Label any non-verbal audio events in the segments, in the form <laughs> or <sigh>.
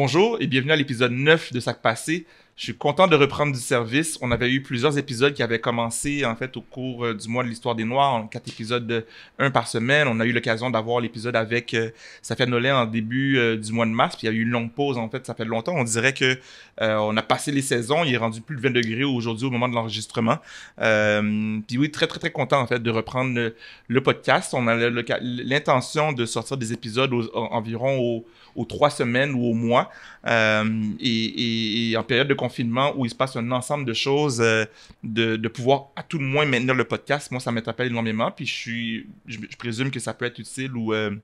Bonjour et bienvenue à l'épisode 9 de Sac Passé, je suis content de reprendre du service. On avait eu plusieurs épisodes qui avaient commencé en fait au cours euh, du mois de l'histoire des Noirs, quatre épisodes, un par semaine. On a eu l'occasion d'avoir l'épisode avec euh, Safia Nolin en début euh, du mois de mars. Puis il y a eu une longue pause en fait, ça fait longtemps. On dirait que euh, on a passé les saisons. Il est rendu plus de 20 degrés aujourd'hui au moment de l'enregistrement. puis oui, très très très content en fait de reprendre le, podcast. On a l'intention de sortir des épisodes environ aux, trois semaines ou au mois. Et, et, en période de confinement où il se passe un ensemble de choses, euh, de, pouvoir à tout le moins maintenir le podcast, moi, ça m'interpelle énormément. Puis je, suis, je, présume que ça peut être utile ou euh,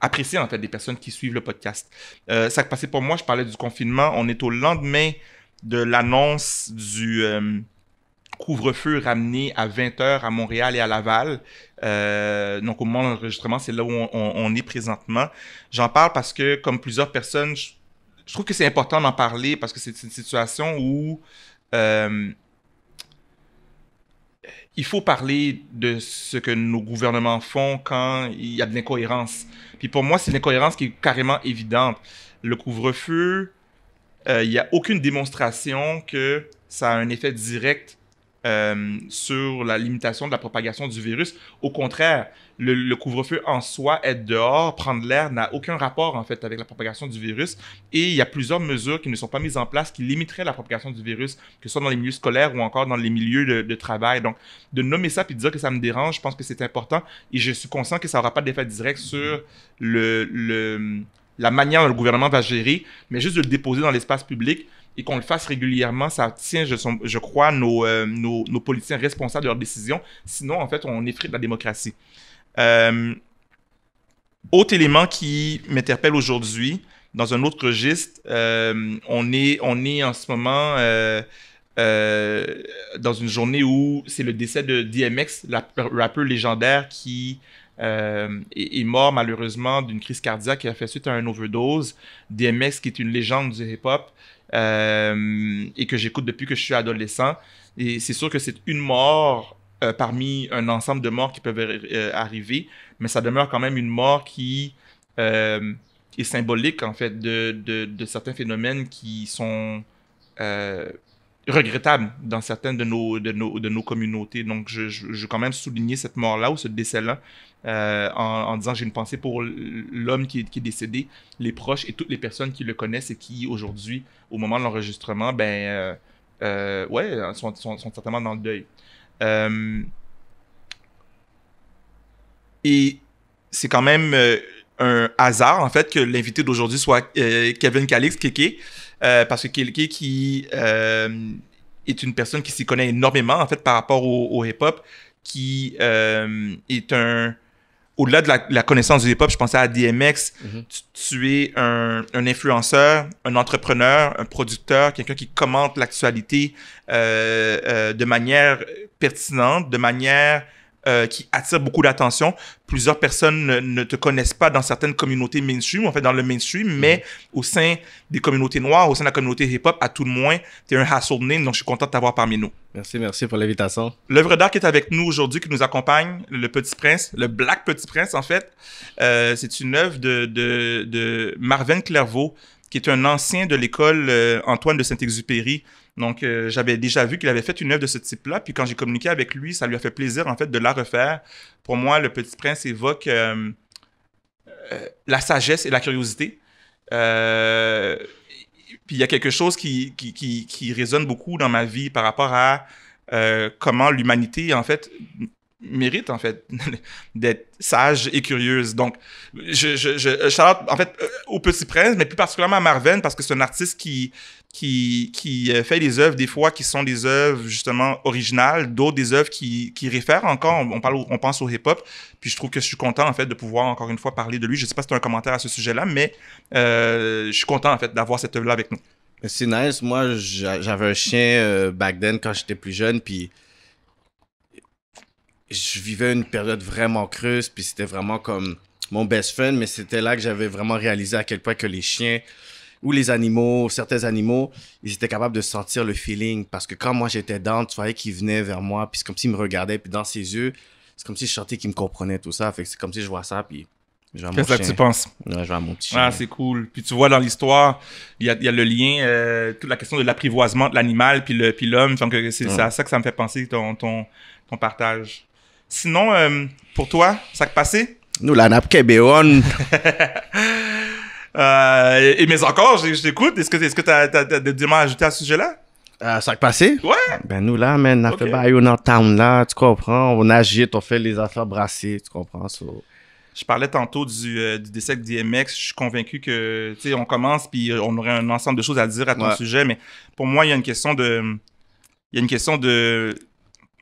apprécié, en fait, des personnes qui suivent le podcast. Euh, ça a passé pour moi, je parlais du confinement. On est au lendemain de l'annonce du couvre-feu ramené à 20h à Montréal et à Laval. donc au moment de l'enregistrement, c'est là où on, est présentement. J'en parle parce que, comme plusieurs personnes, je trouve que c'est important d'en parler parce que c'est une situation où euh, il faut parler de ce que nos gouvernements font quand il y a de l'incohérence. Puis pour moi, c'est une incohérence qui est carrément évidente. Le couvre-feu, euh, il n'y a aucune démonstration que ça a un effet direct euh, sur la limitation de la propagation du virus. Au contraire, le, couvre-feu en soi, être dehors, prendre l'air, n'a aucun rapport en fait avec la propagation du virus. Et il y a plusieurs mesures qui ne sont pas mises en place qui limiteraient la propagation du virus, que ce soit dans les milieux scolaires ou encore dans les milieux de, travail. Donc, de nommer ça puis de dire que ça me dérange, je pense que c'est important. Et je suis conscient que ça n'aura pas d'effet direct sur la manière dont le gouvernement va gérer, mais juste de le déposer dans l'espace public et qu'on le fasse régulièrement, ça tient, je, je crois, euh, nos, politiciens responsables de leurs décisions. Sinon, en fait, on de la démocratie. Euh, autre élément qui m'interpelle aujourd'hui, dans un autre registre, euh, on, est, on est en ce moment dans une journée où c'est le décès de DMX, le rappeur légendaire qui est, est, mort malheureusement d'une crise cardiaque qui a fait suite à une overdose. DMX, qui est une légende du hip-hop, euh, et que j'écoute depuis que je suis adolescent. Et c'est sûr que c'est une mort euh, parmi un ensemble de morts qui peuvent euh, arriver, mais ça demeure quand même une mort qui est symbolique en fait de, de, de certains phénomènes qui sont regrettable dans certaines de nos, de nos, de nos communautés. Donc, je, je, quand même souligner cette mort-là ou ce décès-là euh, en, disant j'ai une pensée pour l'homme qui, est décédé, les proches et toutes les personnes qui le connaissent et qui, aujourd'hui, au moment de l'enregistrement, ben, euh, euh, ouais, hein, sont, sont, sont, certainement dans le deuil. et c'est quand même un hasard, en fait, que l'invité d'aujourd'hui soit euh, Kevin Calix, Kéké, euh, parce que Kéké qui euh, est une personne qui s'y connaît énormément, en fait, par rapport au, hip-hop, qui est un... Au-delà de la, connaissance du hip-hop, je pensais à DMX. Mhm. tu, es un, influenceur, un entrepreneur, un producteur, quelqu'un qui commente l'actualité de manière pertinente, de manière euh, qui attire beaucoup d'attention. Plusieurs personnes ne, te connaissent pas dans certaines communautés mainstream, en fait dans le mainstream, mais mhm. au sein des communautés noires, au sein de la communauté hip-hop, à tout le moins, tu es un household name, donc je suis content de t'avoir parmi nous. Merci, merci pour l'invitation. L'œuvre d'art qui est avec nous aujourd'hui, qui nous accompagne, Le Petit Prince, le Black Petit Prince en fait, euh, c'est une œuvre de, Marvin Clairvaux, qui est un ancien de l'école euh, Antoine de Saint-Exupéry, donc, euh, j'avais déjà vu qu'il avait fait une œuvre de ce type-là. Puis quand j'ai communiqué avec lui, ça lui a fait plaisir, en fait, de la refaire. Pour moi, Le Petit Prince évoque euh, euh, la sagesse et la curiosité. puis il y a quelque chose qui, qui, résonne beaucoup dans ma vie par rapport à comment l'humanité, en fait, mérite en fait <laughs> d'être sage et curieuse. Donc, je, je, en fait au Petit Prince, mais plus particulièrement à Marven parce que c'est un artiste qui qui, euh, fait des œuvres des fois qui sont des œuvres justement originales, d'autres des œuvres qui, qui réfèrent encore. On, parle, on pense au hip-hop. Puis je trouve que je suis content en fait de pouvoir encore une fois parler de lui. Je ne sais pas si tu as un commentaire à ce sujet-là, mais euh, je suis content en fait d'avoir cette œuvre-là avec nous. C'est nice. Moi, j'avais un chien euh, back then quand j'étais plus jeune, puis je vivais une période vraiment creuse, puis c'était vraiment comme mon best friend, mais c'était là que j'avais vraiment réalisé à quel point que les chiens ou les animaux, certains animaux, ils étaient capables de sentir le feeling. Parce que quand moi j'étais dans, tu voyais qu'ils venaient vers moi, puis c'est comme s'ils me regardaient, puis dans ses yeux, c'est comme si je sentais qu'ils me comprenaient tout ça. Fait que c'est comme si je vois ça, puis. Qu'est-ce que tu penses? je vais mon petit Ah, c'est cool. Puis tu vois, dans l'histoire, il y, a, le lien, euh, toute la question de l'apprivoisement de l'animal puis l'homme. Puis euh, c'est à ça que ça me fait penser, ton, ton, ton partage. Sinon, euh, pour toi, ça que passait? Nous, la nappe <laughs> Euh, et, mais encore, je, t'écoute. Est-ce que est as que t'as, des à ajouter à ce sujet-là? Euh, ça a passé? Ouais. Ben, nous, là, man, fait town, là, tu comprends? On agite, on fait les affaires brassées, tu comprends? Je parlais tantôt du, euh, du décès de DMX. Je suis convaincu que, tu sais, on commence, puis on aurait un ensemble de choses à dire à ton sujet, mais pour moi, il y a une question de. Il y a une question de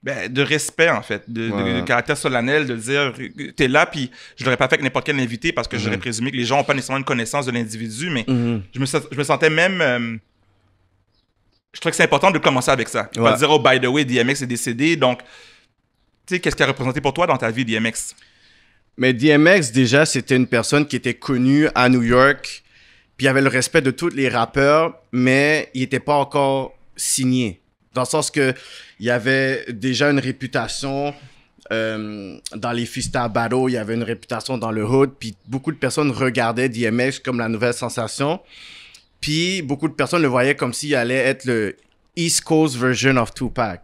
ben, de respect, en fait, de, caractère solennel, de dire t'es là, puis je l'aurais pas fait avec n'importe quel invité parce que j'aurais mm-hmm. présumé que les gens n'ont pas nécessairement une connaissance de l'individu, mais mm-hmm. je, me, sentais même. Euh, je trouve que c'est important de commencer avec ça. Pas dire, oh, by the way, DMX est décédé, donc, tu sais, qu'est-ce qu'il a représenté pour toi dans ta vie, DMX? Mais DMX, déjà, c'était une personne qui était connue à New York, puis il avait le respect de tous les rappeurs, mais il n'était pas encore signé. Dans le sens que il y avait déjà une réputation euh, dans les Fista Battle, il y avait une réputation dans le hood, puis beaucoup de personnes regardaient DMX comme la nouvelle sensation. Puis beaucoup de personnes le voyaient comme s'il allait être le East Coast version of Tupac.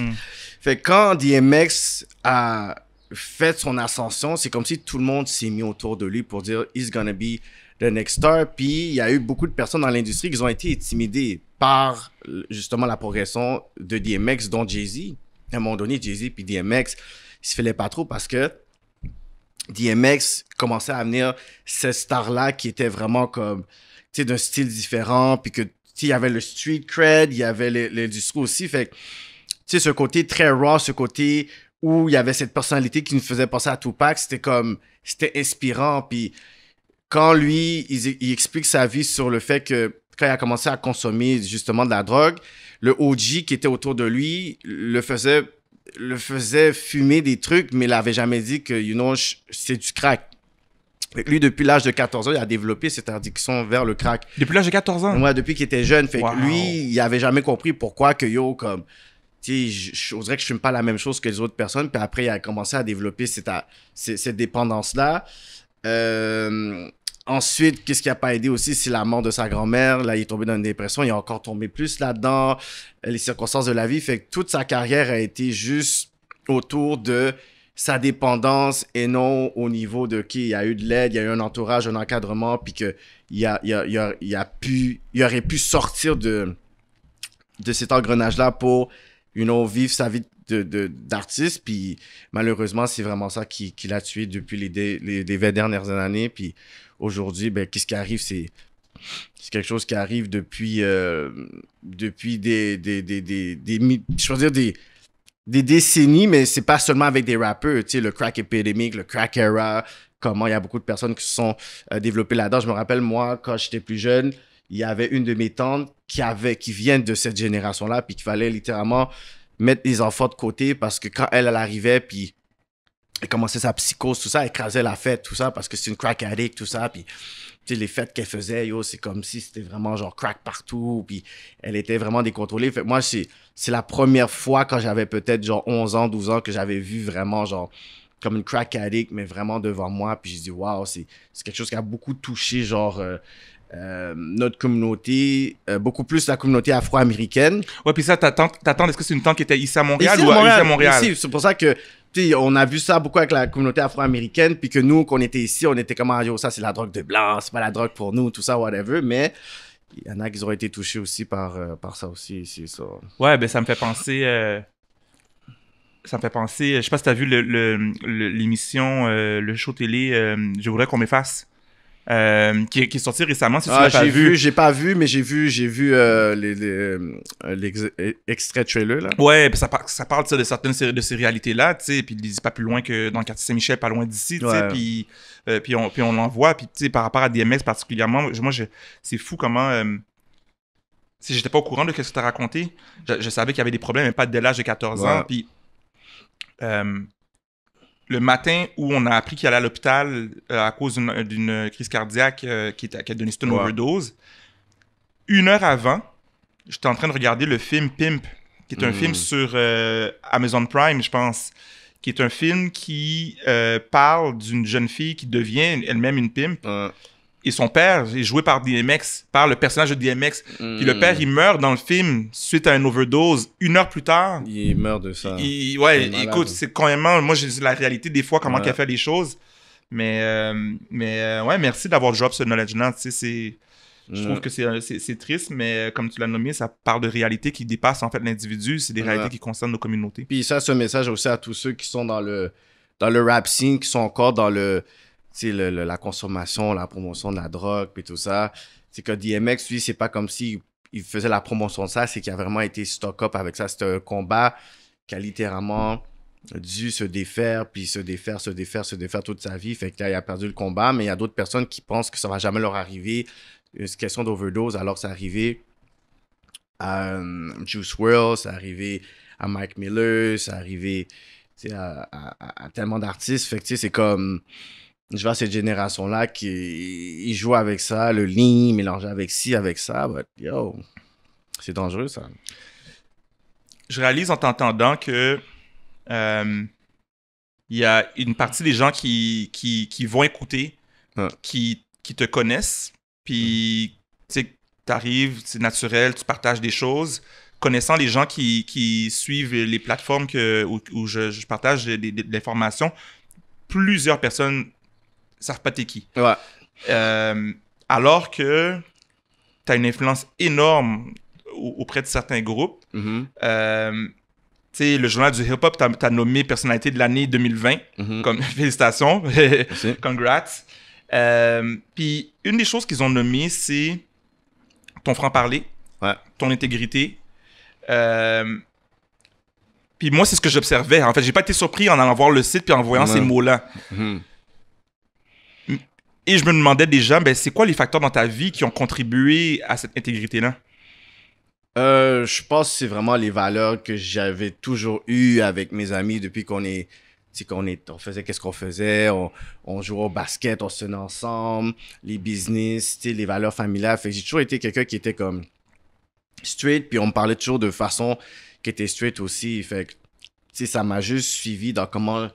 Hmm. Fait quand DMX a fait son ascension, c'est comme si tout le monde s'est mis autour de lui pour dire he's gonna be de star, Puis il y a eu beaucoup de personnes dans l'industrie qui ont été intimidées par justement la progression de DMX, dont Jay-Z. À un moment donné, Jay-Z puis DMX, ils se filaient pas trop parce que DMX commençait à venir ces star-là qui était vraiment comme, tu sais, d'un style différent, puis que, tu sais, il y avait le street cred, il y avait l'industrie aussi, fait tu sais, ce côté très raw, ce côté où il y avait cette personnalité qui nous faisait penser à Tupac, c'était comme, c'était inspirant, puis quand lui, il, explique sa vie sur le fait que quand il a commencé à consommer justement de la drogue, le OG qui était autour de lui le faisait, le faisait fumer des trucs, mais il l'avait jamais dit que, you c'est du crack. Lui, depuis l'âge de 14 ans, il a développé cette addiction vers le crack. Depuis l'âge de 14 ans? Oui, depuis qu'il était jeune. Fait lui, il avait jamais compris pourquoi que, yo, comme, tu sais, je que je fume pas la même chose que les autres personnes. Puis après, il a commencé à développer cette, cette dépendance-là. Euh, Ensuite, qu'est-ce qui n'a pas aidé aussi, c'est la mort de sa grand-mère. Là, il est tombé dans une dépression, il est encore tombé plus là-dedans. Les circonstances de la vie fait que toute sa carrière a été juste autour de sa dépendance et non au niveau de qui il y a eu de l'aide, il y a eu un entourage, un encadrement, puis qu'il il a, il a, a pu, aurait pu sortir de de cet engrenage-là pour, vivre sa vie d'artistes. puis malheureusement, c'est vraiment ça qui, l'a tué depuis les, 20 dernières années. Puis aujourd'hui, ben, qu'est-ce qui arrive? C'est quelque chose qui arrive depuis, euh, depuis des, des, des, je veux dire des, décennies, mais c'est pas seulement avec des rappeurs, tu sais, le crack épidémique, le crack era, comment il y a beaucoup de personnes qui se sont euh, développées là-dedans. Je me rappelle, moi, quand j'étais plus jeune, il y avait une de mes tantes qui avait qui vient de cette génération-là, puis qu'il fallait littéralement mettre les enfants de côté parce que quand elle, elle arrivait, puis elle commençait sa psychose, tout ça, elle écrasait la fête, tout ça, parce que c'est une crack addict, tout ça, puis les fêtes qu'elle faisait, yo, c'est comme si c'était vraiment genre crack partout, puis elle était vraiment décontrôlée. Fait moi, c'est la première fois quand j'avais peut-être genre 11 ans, 12 ans que j'avais vu vraiment genre comme une crack addict, mais vraiment devant moi. Puis j'ai dit, waouh, c'est quelque chose qui a beaucoup touché, genre, euh, euh, notre communauté, euh, beaucoup plus la communauté afro-américaine. Ouais, puis ça, t'attends, est-ce que c'est une tante qui était ici à Montréal ou à Ici à Montréal? c'est pour ça que, tu on a vu ça beaucoup avec la communauté afro-américaine, puis que nous, qu'on était ici, on était comme, ah, ça, c'est la drogue de blanc, c'est pas la drogue pour nous, tout ça, whatever, mais il y en a qui ont été touchés aussi par, euh, par ça aussi, ici, ça. Ouais, ben ça me fait penser... Ça me fait penser, je sais pas si t'as vu l'émission, le, le, le show télé Je voudrais qu'on m'efface. Euh, qui, qui, est sorti récemment. Si ah, vu, j'ai pas vu, mais j'ai vu, j'ai vu euh, les, les, euh, trailer là. Ouais, ça, ça parle de certaines de ces réalités là, tu sais, puis ils pas plus loin que dans le quartier Saint-Michel, pas loin d'ici, tu sais, puis puis on puis on l'envoie, puis tu sais par rapport à DMS particulièrement, moi c'est fou comment si j'étais pas au courant de ce que tu as raconté, je, savais qu'il y avait des problèmes, mais pas dès l'âge de 14 ans. Puis, le matin où on a appris qu'il allait à l'hôpital euh, à cause d'une crise cardiaque euh, qui, a donné une overdose, une heure avant, j'étais en train de regarder le film Pimp, qui est un film hmm. sur euh, Amazon Prime, je pense, qui est un film qui parle d'une jeune fille qui devient elle-même une pimp et son père est joué par DMX, par le personnage de DMX. Puis le père, hmm. il meurt dans le film suite à une overdose. Une heure plus tard. Il meurt de ça. ouais, écoute, c'est quand même. Moi, j'ai la réalité des fois, comment ouais. a fait les choses. Mais, euh, mais euh, ouais, merci d'avoir joué ce knowledge-là. c'est. Je trouve que c'est triste, mais euh, comme tu l'as nommé, ça parle de réalités qui dépassent en fait l'individu. C'est des réalités qui concernent nos communautés. Puis ça, ce message aussi à tous ceux qui sont dans le, dans le rap scene, qui sont encore dans le, la consommation, la promotion de la drogue, et tout ça. C'est que DMX, lui, c'est pas comme s'il il faisait la promotion de ça, c'est qu'il a vraiment été stock-up avec ça. C'est un combat qui a littéralement dû se défaire, puis se défaire, se défaire, se défaire toute sa vie. Fait que là, il a perdu le combat, mais il y a d'autres personnes qui pensent que ça va jamais leur arriver. Euh, une question d'overdose, alors c'est arrivé à euh, Juice WRLD, c'est arrivé à Mike Miller, c'est arrivé à, à, tellement d'artistes. Fait que c'est comme je vois cette génération-là qui joue avec ça, le lean mélangé avec ci, avec ça. yo, c'est dangereux ça. Je réalise en t'entendant que euh, il y a une partie des gens qui, qui, vont écouter, qui, te connaissent, puis tu arrives, c'est naturel, tu partages des choses. Connaissant les gens qui, suivent les plateformes que, où, je, partage des informations, plusieurs personnes savent pas t'es qui. Euh, alors que tu as une influence énorme auprès de certains groupes. Mm le journal du hip-hop, t'a nommé personnalité de l'année 2020. Mm-hmm. comme, <laughs> félicitations. <laughs> Congrats. Euh, puis une des choses qu'ils ont nommé, c'est ton franc-parler, ton intégrité. puis moi, c'est ce que j'observais. En fait, j'ai pas été surpris en allant voir le site puis en voyant ces mots-là. Mm-hmm. Et je me demandais déjà, ben, c'est quoi les facteurs dans ta vie qui ont contribué à cette intégrité-là? Euh, je pense que c'est vraiment les valeurs que j'avais toujours eues avec mes amis depuis qu'on est qu'on est, on faisait qu'est-ce qu'on faisait, on, on, jouait au basket, on se tenait ensemble, les business, les valeurs familiales. j'ai toujours été quelqu'un qui était comme street, puis on me parlait toujours de façon qui était street aussi. Fait que, ça m'a juste suivi dans comment,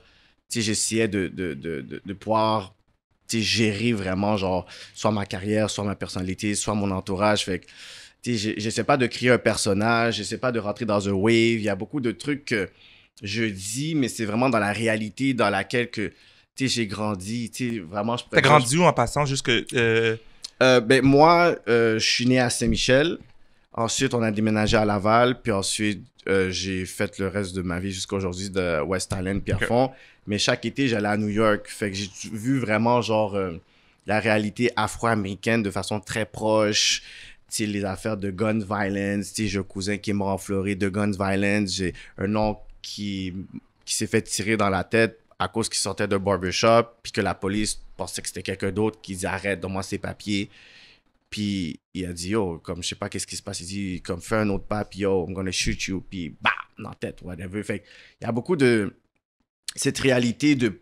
j'essayais de, de, de, de, pouvoir gérer vraiment, genre, soit ma carrière, soit ma personnalité, soit mon entourage. Fait que, j'essaie pas de créer un personnage, je j'essaie pas de rentrer dans un wave. Il y a beaucoup de trucs que je dis, mais c'est vraiment dans la réalité dans laquelle que, j'ai grandi. Tu vraiment, je T'as grandi où en passant? jusque euh, euh, ben, moi, euh, je suis né à Saint-Michel. Ensuite, on a déménagé à Laval, puis ensuite, euh, j'ai fait le reste de ma vie jusqu'à aujourd'hui de West Island, Pierrefonds. Mais chaque été, j'allais à New York. Fait que j'ai vu vraiment, genre, euh, la réalité afro-américaine de façon très proche. sais, les affaires de gun violence. tu j'ai un cousin qui est mort en Floride de gun violence. J'ai un oncle qui, qui s'est fait tirer dans la tête à cause qu'il sortait de barbershop, puis que la police pensait que c'était quelqu'un d'autre qui dit arrête, donne-moi ses papiers. Puis il a dit, yo, oh, comme je sais pas qu'est-ce qui se passe. Il dit, comme fais un autre pas, puis yo, oh, I'm gonna shoot you, puis bah, dans la tête, whatever. Fait il y a beaucoup de cette réalité de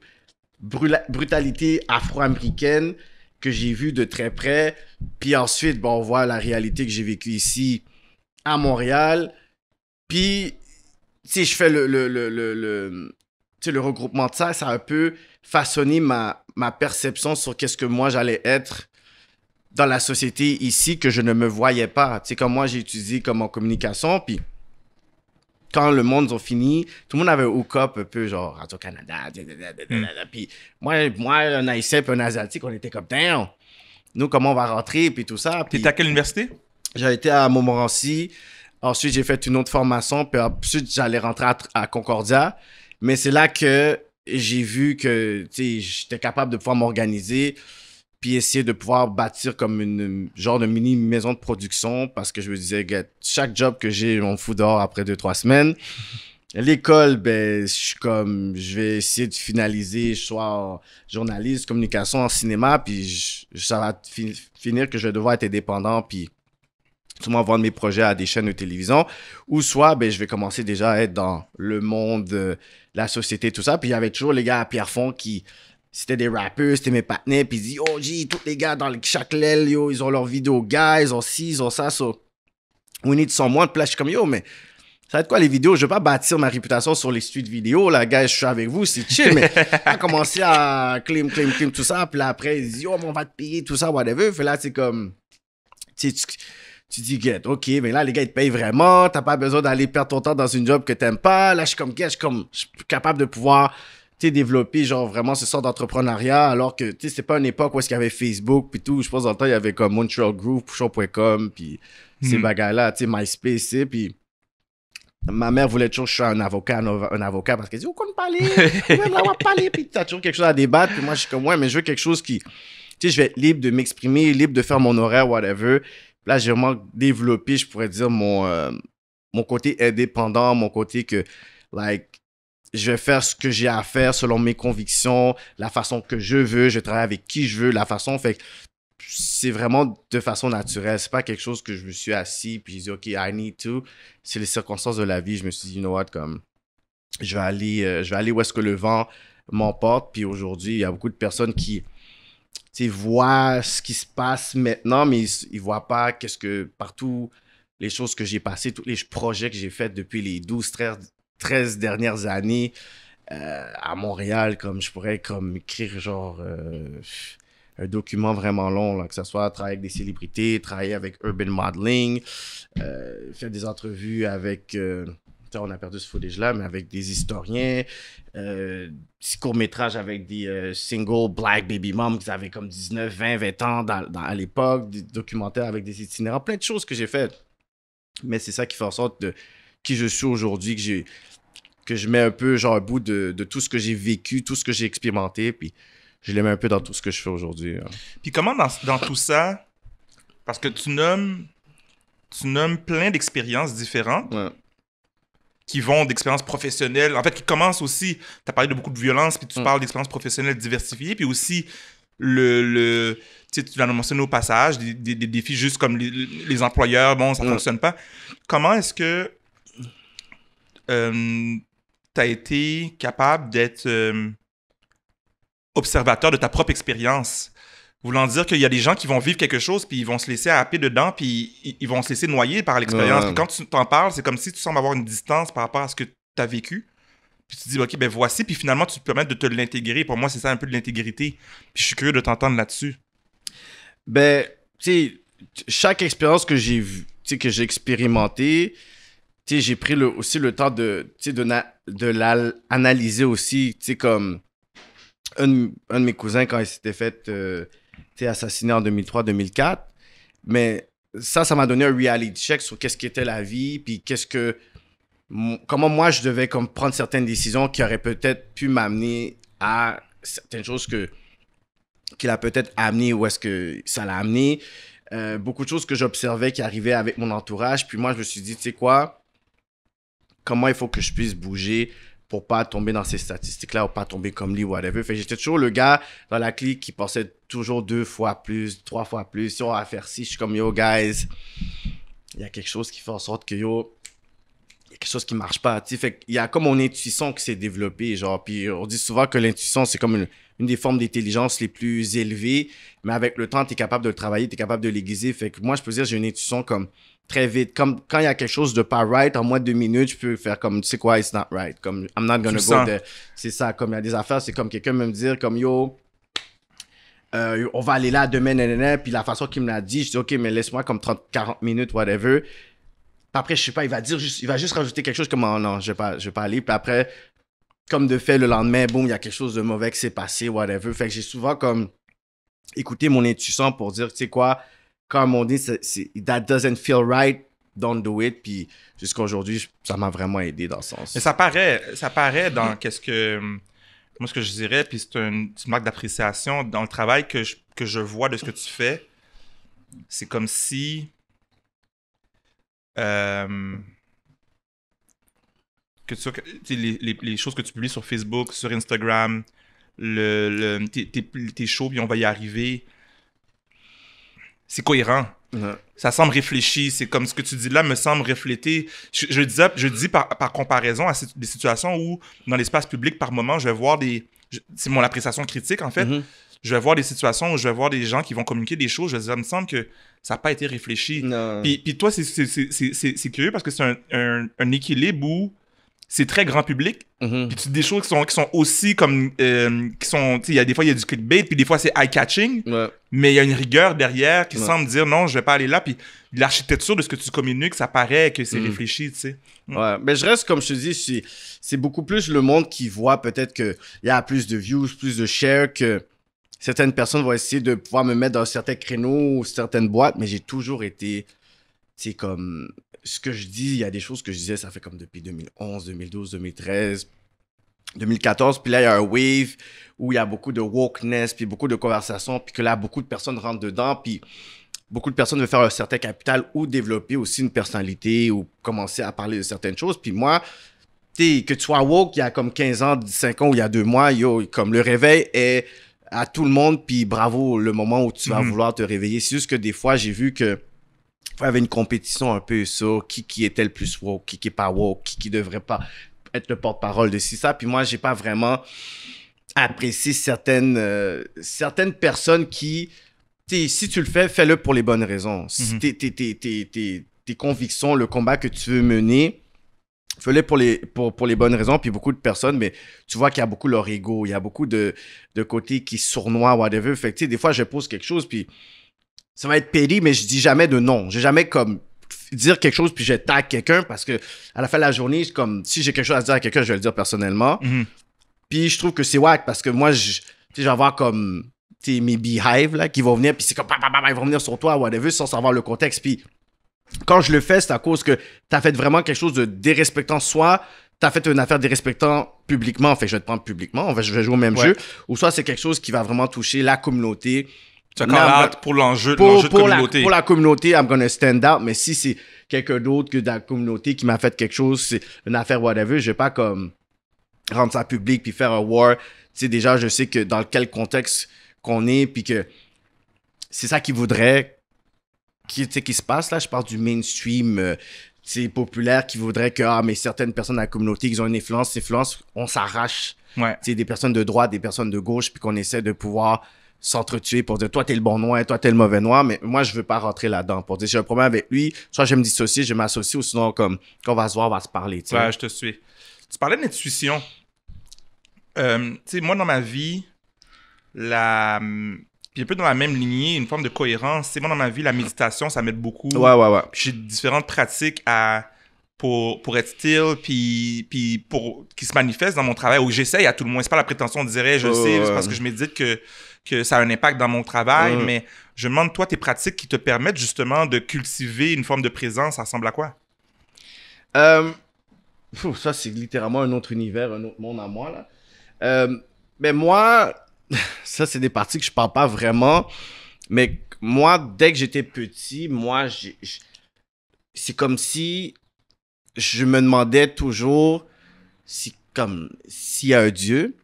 brutalité afro-américaine que j'ai vue de très près. Puis ensuite, bon, on voit la réalité que j'ai vécue ici à Montréal. Puis, si je fais le, le, le, le, le regroupement de ça, ça a un peu façonné ma, ma perception sur qu'est-ce que moi j'allais être dans la société ici que je ne me voyais pas. Tu sais, comme moi, j'ai étudié comme en communication, puis quand le monde a fini, tout le monde avait au cop un peu genre Radio-Canada, hmm. puis moi, moi, un Haïtien, un Asiatique, on était comme, damn, nous, comment on va rentrer, puis tout ça. Puis à quelle université? J'ai été à Montmorency, ensuite j'ai fait une autre formation, puis ensuite j'allais rentrer à, à Concordia, mais c'est là que j'ai vu que, tu sais, j'étais capable de pouvoir m'organiser, puis essayer de pouvoir bâtir comme une, genre de mini maison de production parce que je me disais, chaque job que j'ai, on fout dehors après deux, trois semaines. <laughs> L'école, ben, je suis comme, je vais essayer de finaliser, soit journaliste, communication, en cinéma, puis ça va finir que je vais devoir être indépendant, puis tout le monde vendre mes projets à des chaînes de télévision, ou soit, ben, je vais commencer déjà à être dans le monde, euh, la société, tout ça, puis il y avait toujours les gars à Pierrefonds qui c'était des rappeurs, c'était mes partenaires, puis ils disent, oh, j'ai tous les gars dans le, chaclel yo, ils ont leurs vidéos, « Guys, ils ont ci, ils ont ça, so. We need someone. Puis là, je suis comme, yo, mais ça va être quoi les vidéos? Je veux pas bâtir ma réputation sur les suites vidéo, là, gars, je suis avec vous, c'est chill, mais a <laughs> commencé à claim, claim, claim » tout ça, puis là, après, ils disent, yo, mais on va te payer, tout ça, whatever. Fait là, c'est comme, tu tu dis, get, ok, mais là, les gars, ils te payent vraiment, t'as pas besoin d'aller perdre ton temps dans une job que t'aimes pas. Là, je suis comme, get, comme, je suis capable de pouvoir développé genre vraiment ce sort d'entrepreneuriat alors que tu sais c'est pas une époque où est-ce qu'il y avait Facebook puis tout je pense dans le temps il y avait comme Montreal Group Show.com puis ces hmm. bagages là tu sais MySpace puis ma mère voulait toujours que je sois un avocat un, avocat parce qu'elle dit où oh, qu'on <laughs> parler on va parler puis as toujours quelque chose à débattre puis moi je suis comme ouais mais je veux quelque chose qui tu sais je vais être libre de m'exprimer libre de faire mon horaire whatever là j'ai vraiment développé je pourrais dire mon euh, mon côté indépendant mon côté que like je vais faire ce que j'ai à faire selon mes convictions, la façon que je veux, je travaille avec qui je veux, la façon. Fait c'est vraiment de façon naturelle. C'est pas quelque chose que je me suis assis puis j'ai dit, OK, I need to. C'est les circonstances de la vie. Je me suis dit, you know what, comme, je vais aller, euh, je vais aller où est-ce que le vent m'emporte. Puis aujourd'hui, il y a beaucoup de personnes qui, tu voient ce qui se passe maintenant, mais ils, voient pas qu'est-ce que partout les choses que j'ai passées, tous les projets que j'ai faits depuis les 12, 13, 13 dernières années euh, à Montréal, comme je pourrais comme écrire genre euh, un document vraiment long, là, que ce soit travailler avec des célébrités, travailler avec Urban Modeling, euh, faire des entrevues avec on a perdu ce footage-là, mais avec des historiens, euh, courts-métrages avec des single black baby moms qui avaient comme 19, 20, 20 ans à l'époque, des documentaires avec des itinéraires, plein de choses que j'ai faites. Mais c'est ça qui fait en sorte de qui je suis aujourd'hui, que j'ai que je mets un peu genre un bout de, de tout ce que j'ai vécu, tout ce que j'ai expérimenté, puis je les mets un peu dans tout ce que je fais aujourd'hui. Hein. Puis comment dans, dans, tout ça, parce que tu nommes, tu nommes plein d'expériences différentes. Qui vont d'expériences professionnelles, en fait, qui commencent aussi. Tu as parlé de beaucoup de violence, puis tu parles d'expériences professionnelles diversifiées, puis aussi le, le tu l'as mentionné au passage, des, défis juste comme les, employeurs, bon, ça ne fonctionne pas. Comment est-ce que euh, tu as été capable d'être euh, observateur de ta propre expérience. Voulant dire qu'il y a des gens qui vont vivre quelque chose, puis ils vont se laisser happer dedans, puis ils, vont se laisser noyer par l'expérience. Quand tu t'en parles, c'est comme si tu sembles avoir une distance par rapport à ce que tu as vécu. Puis tu te dis, OK, ben voici, puis finalement, tu te permets de te l'intégrer. Pour moi, c'est ça un peu de l'intégrité. Puis je suis curieux de t'entendre là-dessus. Ben, tu sais, chaque expérience que j'ai vue, que j'ai expérimentée, j'ai pris le, aussi le temps de, de, na, de l'analyser aussi, tu comme un, un, de mes cousins, quand il s'était fait euh, assassiner en 2003-2004, mais ça, ça m'a donné un reality check sur qu'est-ce qu'était la vie, puis qu'est-ce que... Comment moi, je devais comme prendre certaines décisions qui auraient peut-être pu m'amener à certaines choses que qu'il a peut-être amené ou est-ce que ça l'a amené. Euh, beaucoup de choses que j'observais qui arrivaient avec mon entourage. Puis moi, je me suis dit, tu sais quoi, comment il faut que je puisse bouger pour pas tomber dans ces statistiques-là ou pas tomber comme lui, whatever. Fait j'étais toujours le gars dans la clique qui pensait toujours deux fois plus, trois fois plus. Si on va faire ci, je suis comme yo, guys. Il y a quelque chose qui fait en sorte que yo, il y a quelque chose qui marche pas. Fait il y a comme mon intuition qui s'est développée. Genre, puis on dit souvent que l'intuition, c'est comme une, des formes d'intelligence les plus élevées, mais avec le temps, tu es capable de le travailler, tu es capable de l'aiguiser. Fait que moi, je peux dire, j'ai une intuition comme très vite. Comme quand il y a quelque chose de pas right, en moins de deux minutes, je peux faire comme, tu sais quoi, it's not right. Comme, I'm not gonna go there. C'est ça, comme il y a des affaires, c'est comme quelqu'un me dire, comme, yo, euh, on va aller là demain, nanana. Puis la façon qu'il me l'a dit, je dis, OK, mais laisse-moi comme 30, 40 minutes, whatever. Après, je sais pas, il va dire juste, il va juste rajouter quelque chose comme, oh non, je vais pas, je vais pas aller. Puis après, comme de fait, le lendemain, boum, il y a quelque chose de mauvais qui s'est passé, whatever. Fait que j'ai souvent comme écouté mon intuition pour dire, tu sais quoi, comme on dit, c that doesn't feel right, don't do it. Puis jusqu'à aujourd'hui, ça m'a vraiment aidé dans ce sens. Mais ça paraît, ça paraît dans qu'est-ce que. Moi, ce que je dirais, puis c'est une, marque d'appréciation dans le travail que je, que je vois de ce que tu fais. C'est comme si. Euh, que tu les, choses que tu publies sur Facebook, sur Instagram, le, le tes, shows, puis on va y arriver. C'est cohérent. Ça semble réfléchi. C'est comme ce que tu dis là me semble refléter. Je, je dis par, par comparaison à des situations où, dans l'espace public, par moment, je vais voir des. C'est mon appréciation critique, en fait. Mm-hmm. je vais voir des situations où je vais voir des gens qui vont communiquer des choses, je ça me semble que ça n'a pas été réfléchi. Puis, puis toi, c'est curieux parce que c'est un, un, un, équilibre où c'est très grand public. Mm-hmm. des choses qui sont, qui sont aussi comme. Euh, qui sont. il y a des fois, il y a du clickbait, puis des fois, c'est eye-catching. Mais il y a une rigueur derrière qui semble dire non, je vais pas aller là. Puis l'architecture de ce que tu communiques, ça paraît que c'est mm. réfléchi, tu sais. Mm. Ouais. Mais je reste, comme je te dis, c'est, c'est beaucoup plus le monde qui voit peut-être qu'il y a plus de views, plus de shares que certaines personnes vont essayer de pouvoir me mettre dans certains créneaux ou certaines boîtes, mais j'ai toujours été, c'est comme ce que je dis, il y a des choses que je disais, ça fait comme depuis 2011, 2012, 2013. 2014, puis là, il y a un wave où il y a beaucoup de wokeness, puis beaucoup de conversations, puis que là, beaucoup de personnes rentrent dedans, puis beaucoup de personnes veulent faire un certain capital ou développer aussi une personnalité ou commencer à parler de certaines choses. Puis moi, es, que tu sois woke il y a comme 15 ans, 15 ans ou il y a deux mois, yo, comme le réveil est à tout le monde, puis bravo le moment où tu vas mhm. vouloir te réveiller. C'est juste que des fois, j'ai vu que il y avait une compétition un peu sur qui, qui était le plus woke, qui, qui est pas woke, qui, qui devrait pas être le porte-parole de ça. Puis moi, j'ai pas vraiment apprécié certaines, euh, certaines personnes qui, si tu le fais, fais-le pour les bonnes raisons. Si mhm. tes, tes convictions, le combat que tu veux mener, fais-le pour les, pour, les bonnes raisons. Puis beaucoup de personnes, mais tu vois qu'il y a beaucoup leur ego, il y a beaucoup de, de côtés qui sournoient, whatever. Fait que, des fois, je pose quelque chose, puis ça va être péri, mais je dis jamais de non. J'ai jamais comme dire quelque chose puis je tag quelqu'un parce que à la fin de la journée, comme si j'ai quelque chose à dire à quelqu'un, je vais le dire personnellement. Mhm. Puis je trouve que c'est whack parce que moi, je vais avoir comme mes beehives là, qui vont venir, puis c'est comme, ils vont venir sur toi, whatever, sans savoir le contexte. Puis quand je le fais, c'est à cause que tu as fait vraiment quelque chose de dérespectant soit tu as fait une affaire dérespectant publiquement, en fait, je vais te prendre publiquement, en fait, je vais jouer au même jeu, ou soit c'est quelque chose qui va vraiment toucher la communauté, tu as quand out pour l'enjeu pour, pour, communauté. La, pour la communauté, I'm gonna stand out. Mais si c'est quelqu'un d'autre que de la communauté qui m'a fait quelque chose, c'est une affaire whatever, je vais pas comme rendre ça public puis faire un war. Tu sais, déjà, je sais que dans quel contexte qu'on est puis que c'est ça qui voudrait qui, qui se passe là. Je parle du mainstream. c'est euh, populaire qui voudrait que ah mais certaines personnes de la communauté ils ont une influence, influence on s'arrache. Ouais. des personnes de droite, des personnes de gauche puis qu'on essaie de pouvoir s'entretuer pour dire toi t'es le bon noir, toi t'es le mauvais noir, mais moi je veux pas rentrer là-dedans pour dire j'ai un problème avec lui, soit je vais me dissocier, je m'associe ou sinon comme quand on va se voir, on va se parler. Ouais, je te suis. Tu parlais d'intuition. Euh, tu sais, moi dans ma vie, la. Puis un peu dans la même lignée, une forme de cohérence. C'est moi dans ma vie, la méditation, ça m'aide beaucoup. Ouais, ouais, ouais. J'ai différentes pratiques à pour, être still, puis, puis pour qui se manifeste dans mon travail, où j'essaye à tout le moins. C'est pas la prétention de dire, je sais, c'est parce que je médite que, que ça a un impact dans mon travail, mais je me demande, toi, tes pratiques qui te permettent justement de cultiver une forme de présence, ça ressemble à quoi? Euh, ça, c'est littéralement un autre univers, un autre monde à moi, là. Euh, mais moi, <laughs> ça, c'est des parties que je parle pas vraiment, mais moi, dès que j'étais petit, moi, j'ai c'est comme si je me demandais toujours si, comme, s'il y a un Dieu.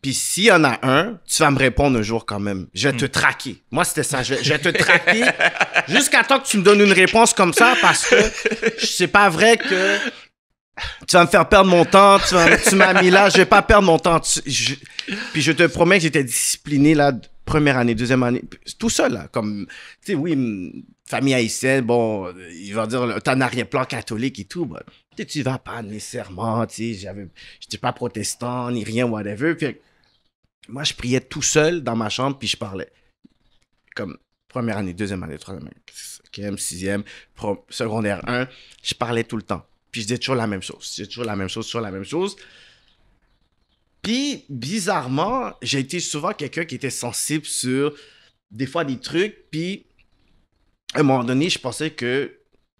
Puis s'il y en a un, tu vas me répondre un jour quand même. Je vais te hmm. traquer. Moi, c'était ça. Je, vais te traquer <laughs> jusqu'à temps que tu me donnes une réponse comme ça parce que c'est pas vrai que tu vas me faire perdre mon temps. Tu, m'as mis là. Je vais pas perdre mon temps. puis je te promets que j'étais discipliné là, première année, deuxième année. Tout seul là. Comme, tu sais, oui, famille haïtienne, bon, il va dire, t'as un arrière-plan catholique et tout, bah, tu vas pas nécessairement, tu sais, j'avais, j'étais pas protestant, ni rien, whatever. Puis, moi, je priais tout seul dans ma chambre, puis je parlais. Comme première année, deuxième année, troisième année, cinquième, sixième, secondaire 1, je parlais tout le temps. Puis je disais toujours la même chose, c'est toujours la même chose, toujours la même chose. Puis, bizarrement, j'ai été souvent quelqu'un qui était sensible sur des fois des trucs, puis à un moment donné, je pensais que.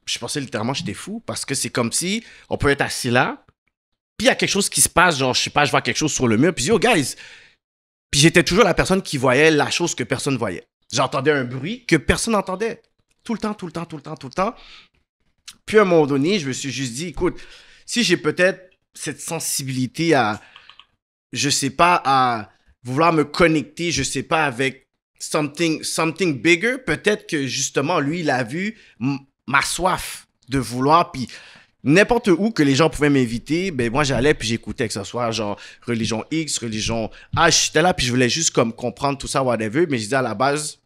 Je pensais littéralement que j'étais fou parce que c'est comme si on peut être assis là, puis il y a quelque chose qui se passe, genre, je sais pas, je vois quelque chose sur le mur, puis yo, oh, guys. Puis j'étais toujours la personne qui voyait la chose que personne voyait. J'entendais un bruit que personne n'entendait. Tout le temps, tout le temps, tout le temps, tout le temps. Puis à un moment donné, je me suis juste dit, écoute, si j'ai peut-être cette sensibilité à, je sais pas, à vouloir me connecter, je sais pas, avec something, something bigger, peut-être que justement, lui, il a vu ma soif de vouloir, puis n'importe où que les gens pouvaient m'inviter, ben moi j'allais puis j'écoutais que ce soit genre religion X, religion H, j'étais là puis je voulais juste comme comprendre tout ça whatever, mais je disais à la base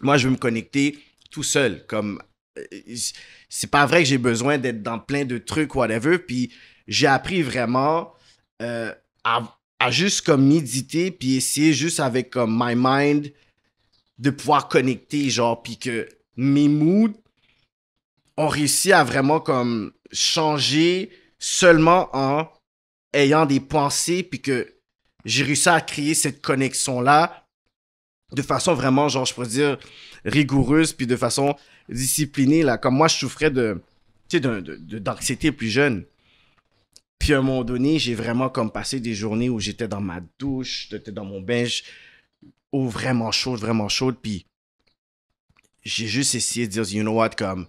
moi je veux me connecter tout seul comme euh, c'est pas vrai que j'ai besoin d'être dans plein de trucs whatever puis j'ai appris vraiment euh, à à juste comme méditer puis essayer juste avec comme my mind de pouvoir connecter genre puis que mes moods ont réussi à vraiment comme changer seulement en ayant des pensées puis que j'ai réussi à créer cette connexion là de façon vraiment genre je pourrais dire rigoureuse puis de façon disciplinée là comme moi je souffrais de d'anxiété plus jeune puis à un moment donné, j'ai vraiment comme passé des journées où j'étais dans ma douche, j'étais dans mon bain, eau vraiment chaude, vraiment chaude. Puis j'ai juste essayé de dire, you know what, comme,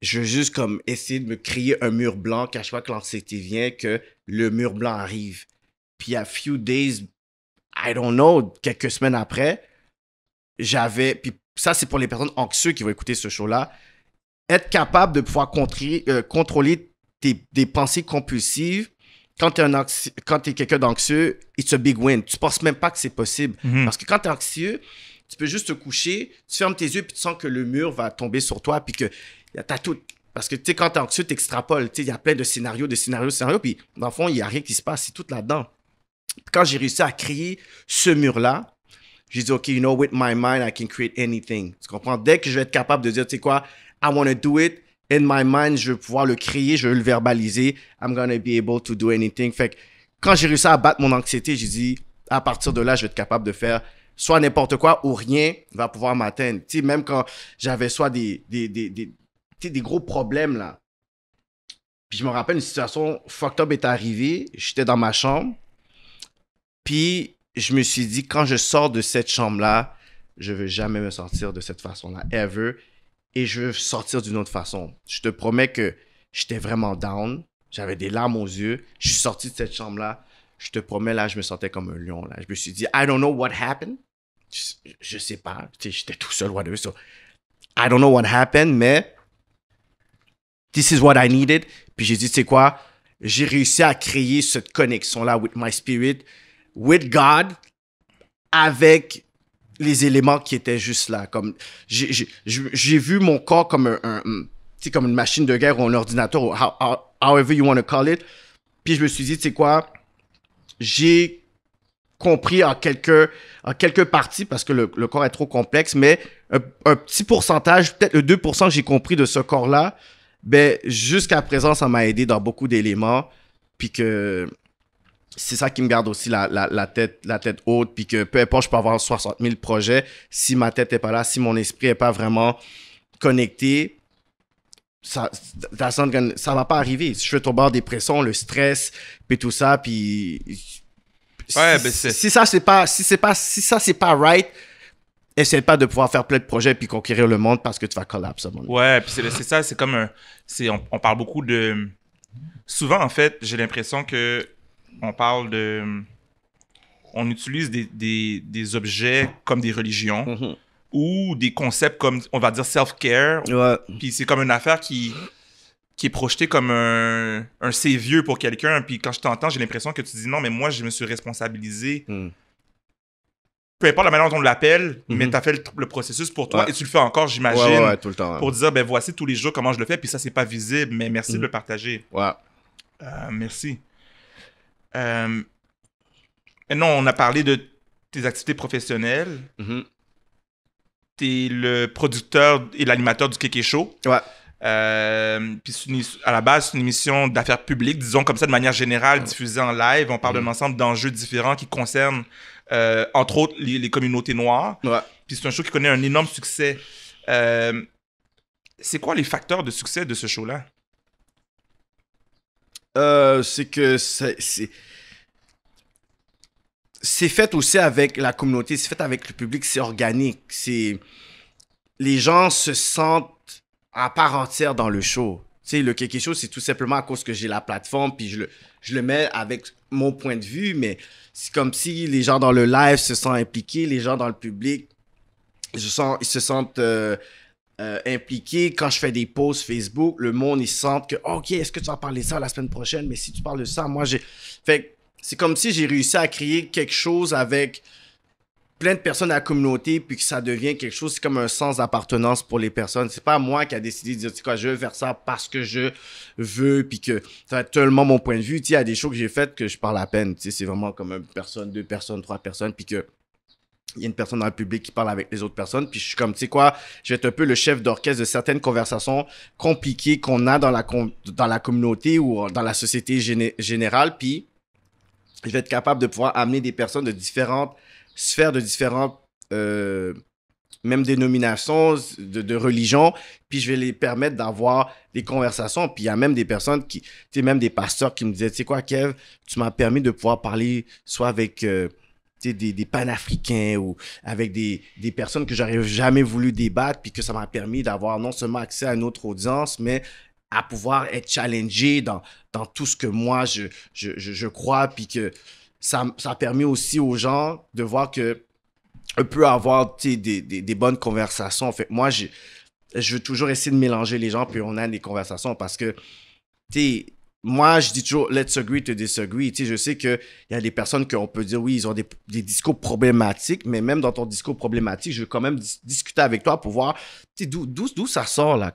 je veux juste comme essayer de me créer un mur blanc qu'à chaque fois que l'anxiété vient, que le mur blanc arrive. Puis a few days, I don't know, quelques semaines après, j'avais, puis ça c'est pour les personnes anxieuses qui vont écouter ce show-là, être capable de pouvoir contrer, euh, contrôler des pensées compulsives, quand tu es, es quelqu'un d'anxieux, it's a big win. Tu penses même pas que c'est possible. Mhm. Parce que quand tu es anxieux, tu peux juste te coucher, tu fermes tes yeux, puis tu sens que le mur va tomber sur toi, puis que as tout. Parce que, tu sais, quand t'es anxieux, Tu extrapoles il y a plein de scénarios, de scénarios, de scénarios, puis dans le fond, il n'y a rien qui se passe. C'est tout là-dedans. Quand j'ai réussi à créer ce mur-là, j'ai dit, OK, you know, with my mind, I can create anything. Tu comprends? Dès que je vais être capable de dire, tu sais quoi, I want to do it, in my mind, je vais pouvoir le créer, je vais le verbaliser. I'm gonna be able to do anything. Fait que quand j'ai réussi à abattre mon anxiété, j'ai dit, à partir de là, je vais être capable de faire soit n'importe quoi ou rien va pouvoir m'atteindre. Tu sais, même quand j'avais soit des, des, des, des, des gros problèmes, là. Puis je me rappelle, une situation fucked up est arrivé, J'étais dans ma chambre. Puis je me suis dit, quand je sors de cette chambre-là, je veux jamais me sortir de cette façon-là, ever et je veux sortir d'une autre façon. Je te promets que j'étais vraiment down, j'avais des larmes aux yeux, je suis sorti de cette chambre-là, je te promets, là, je me sentais comme un lion, là. Je me suis dit, I don't know what happened, je, ne sais pas, j'étais tout seul, whatever, so, I don't know what happened, mais this is what I needed, puis j'ai dit, tu sais quoi, j'ai réussi à créer cette connexion-là with my spirit, with God, avec les éléments qui étaient juste là. Comme j'ai vu mon corps comme un, un, comme une machine de guerre ou un ordinateur however you want to call it. Puis je me suis dit, tu sais quoi, j'ai compris en quelques, en quelques parties parce que le, le corps est trop complexe, mais un, petit pourcentage, peut-être le 2% que j'ai compris de ce corps-là, ben, jusqu'à présent, ça m'a aidé dans beaucoup d'éléments. Puis que c'est ça qui me garde aussi la, la, tête, la tête haute, puis que peu importe, je peux avoir 60 000 projets, si ma tête n'est pas là, si mon esprit n'est pas vraiment connecté, ça ne ça va pas arriver. Je vais tomber en dépression, le stress, puis tout ça, puis... Ouais, ben si, ça, c'est pas, si c'est pas, si ça, c'est pas right, essaie pas de pouvoir faire plein de projets puis conquérir le monde parce que tu vas collapse ». Ouais, puis c'est ça, c'est comme un... On, on parle beaucoup de... Souvent, en fait, j'ai l'impression que on parle de. On utilise des, des, objets comme des religions mhm. ou des concepts comme, on va dire, self-care. Puis c'est comme une affaire qui, qui est projetée comme un, un c'est vieux pour quelqu'un. Puis quand je t'entends, j'ai l'impression que tu dis non, mais moi, je me suis responsabilisé. Hmm. Peu importe la manière dont on l'appelle, mhm. mais tu as fait le, processus pour toi et tu le fais encore, j'imagine. tout le temps. Pour dire, ben voici tous les jours comment je le fais, puis ça, c'est pas visible, mais merci mhm. de le partager. Ouais. Euh, merci. Euh, non, on a parlé de tes activités professionnelles. Mm-hmm. Tu es le producteur et l'animateur du Kéké Show. Euh, puis à la base, c'est une émission d'affaires publiques, disons comme ça, de manière générale, diffusée en live. On parle d'un mm-hmm. ensemble d'enjeux différents qui concernent, euh, entre autres, les, communautés noires. Puis c'est un show qui connaît un énorme succès. Euh, c'est quoi les facteurs de succès de ce show-là? Euh, c'est que c'est c'est fait aussi avec la communauté, c'est fait avec le public, c'est organique. C'est les gens se sentent à part entière dans le show. Tu sais, le quelque chose c'est tout simplement à cause que j'ai la plateforme, puis je le, je le mets avec mon point de vue, mais c'est comme si les gens dans le live se sentent impliqués, les gens dans le public, ils se sentent euh, euh, impliqué quand je fais des posts Facebook, le monde ils sentent que OK, est-ce que tu vas parler ça la semaine prochaine Mais si tu parles de ça, moi j'ai fait c'est comme si j'ai réussi à créer quelque chose avec plein de personnes à la communauté puis que ça devient quelque chose c'est comme un sens d'appartenance pour les personnes c'est pas moi qui a décidé de dire tu quoi je veux faire ça parce que je veux puis que ça tellement mon point de vue tu il y a des choses que j'ai faites que je parle à peine tu sais c'est vraiment comme une personne deux personnes trois personnes puis que il y a une personne dans le public qui parle avec les autres personnes. Puis je suis comme, tu sais quoi, je vais être un peu le chef d'orchestre de certaines conversations compliquées qu'on a dans la, dans la communauté ou dans la société générale. Puis je vais être capable de pouvoir amener des personnes de différentes sphères, de différentes euh, même dénominations, de, de religions. Puis je vais les permettre d'avoir des conversations. Puis il y a même des personnes qui, tu sais, même des pasteurs qui me disaient, tu sais quoi, Kev, tu m'as permis de pouvoir parler soit avec... Euh, des, panafricains ou avec des, des personnes que j'aurais jamais voulu débattre, puis que ça m'a permis d'avoir non seulement accès à une autre audience, mais à pouvoir être challengé dans, dans tout ce que moi je, je, je, crois, puis que ça, ça a permis aussi aux gens de voir que on peut avoir des, des, bonnes conversations. En fait, moi, je, je veux toujours essayer de mélanger les gens, puis on a des conversations parce que, tu moi, je dis toujours, let's agree to disagree. Tu sais, je sais qu'il y a des personnes qu'on peut dire, oui, ils ont des, discours problématiques, mais même dans ton discours problématique, je veux quand même discuter avec toi pour voir tu sais, d'où ça sort, là.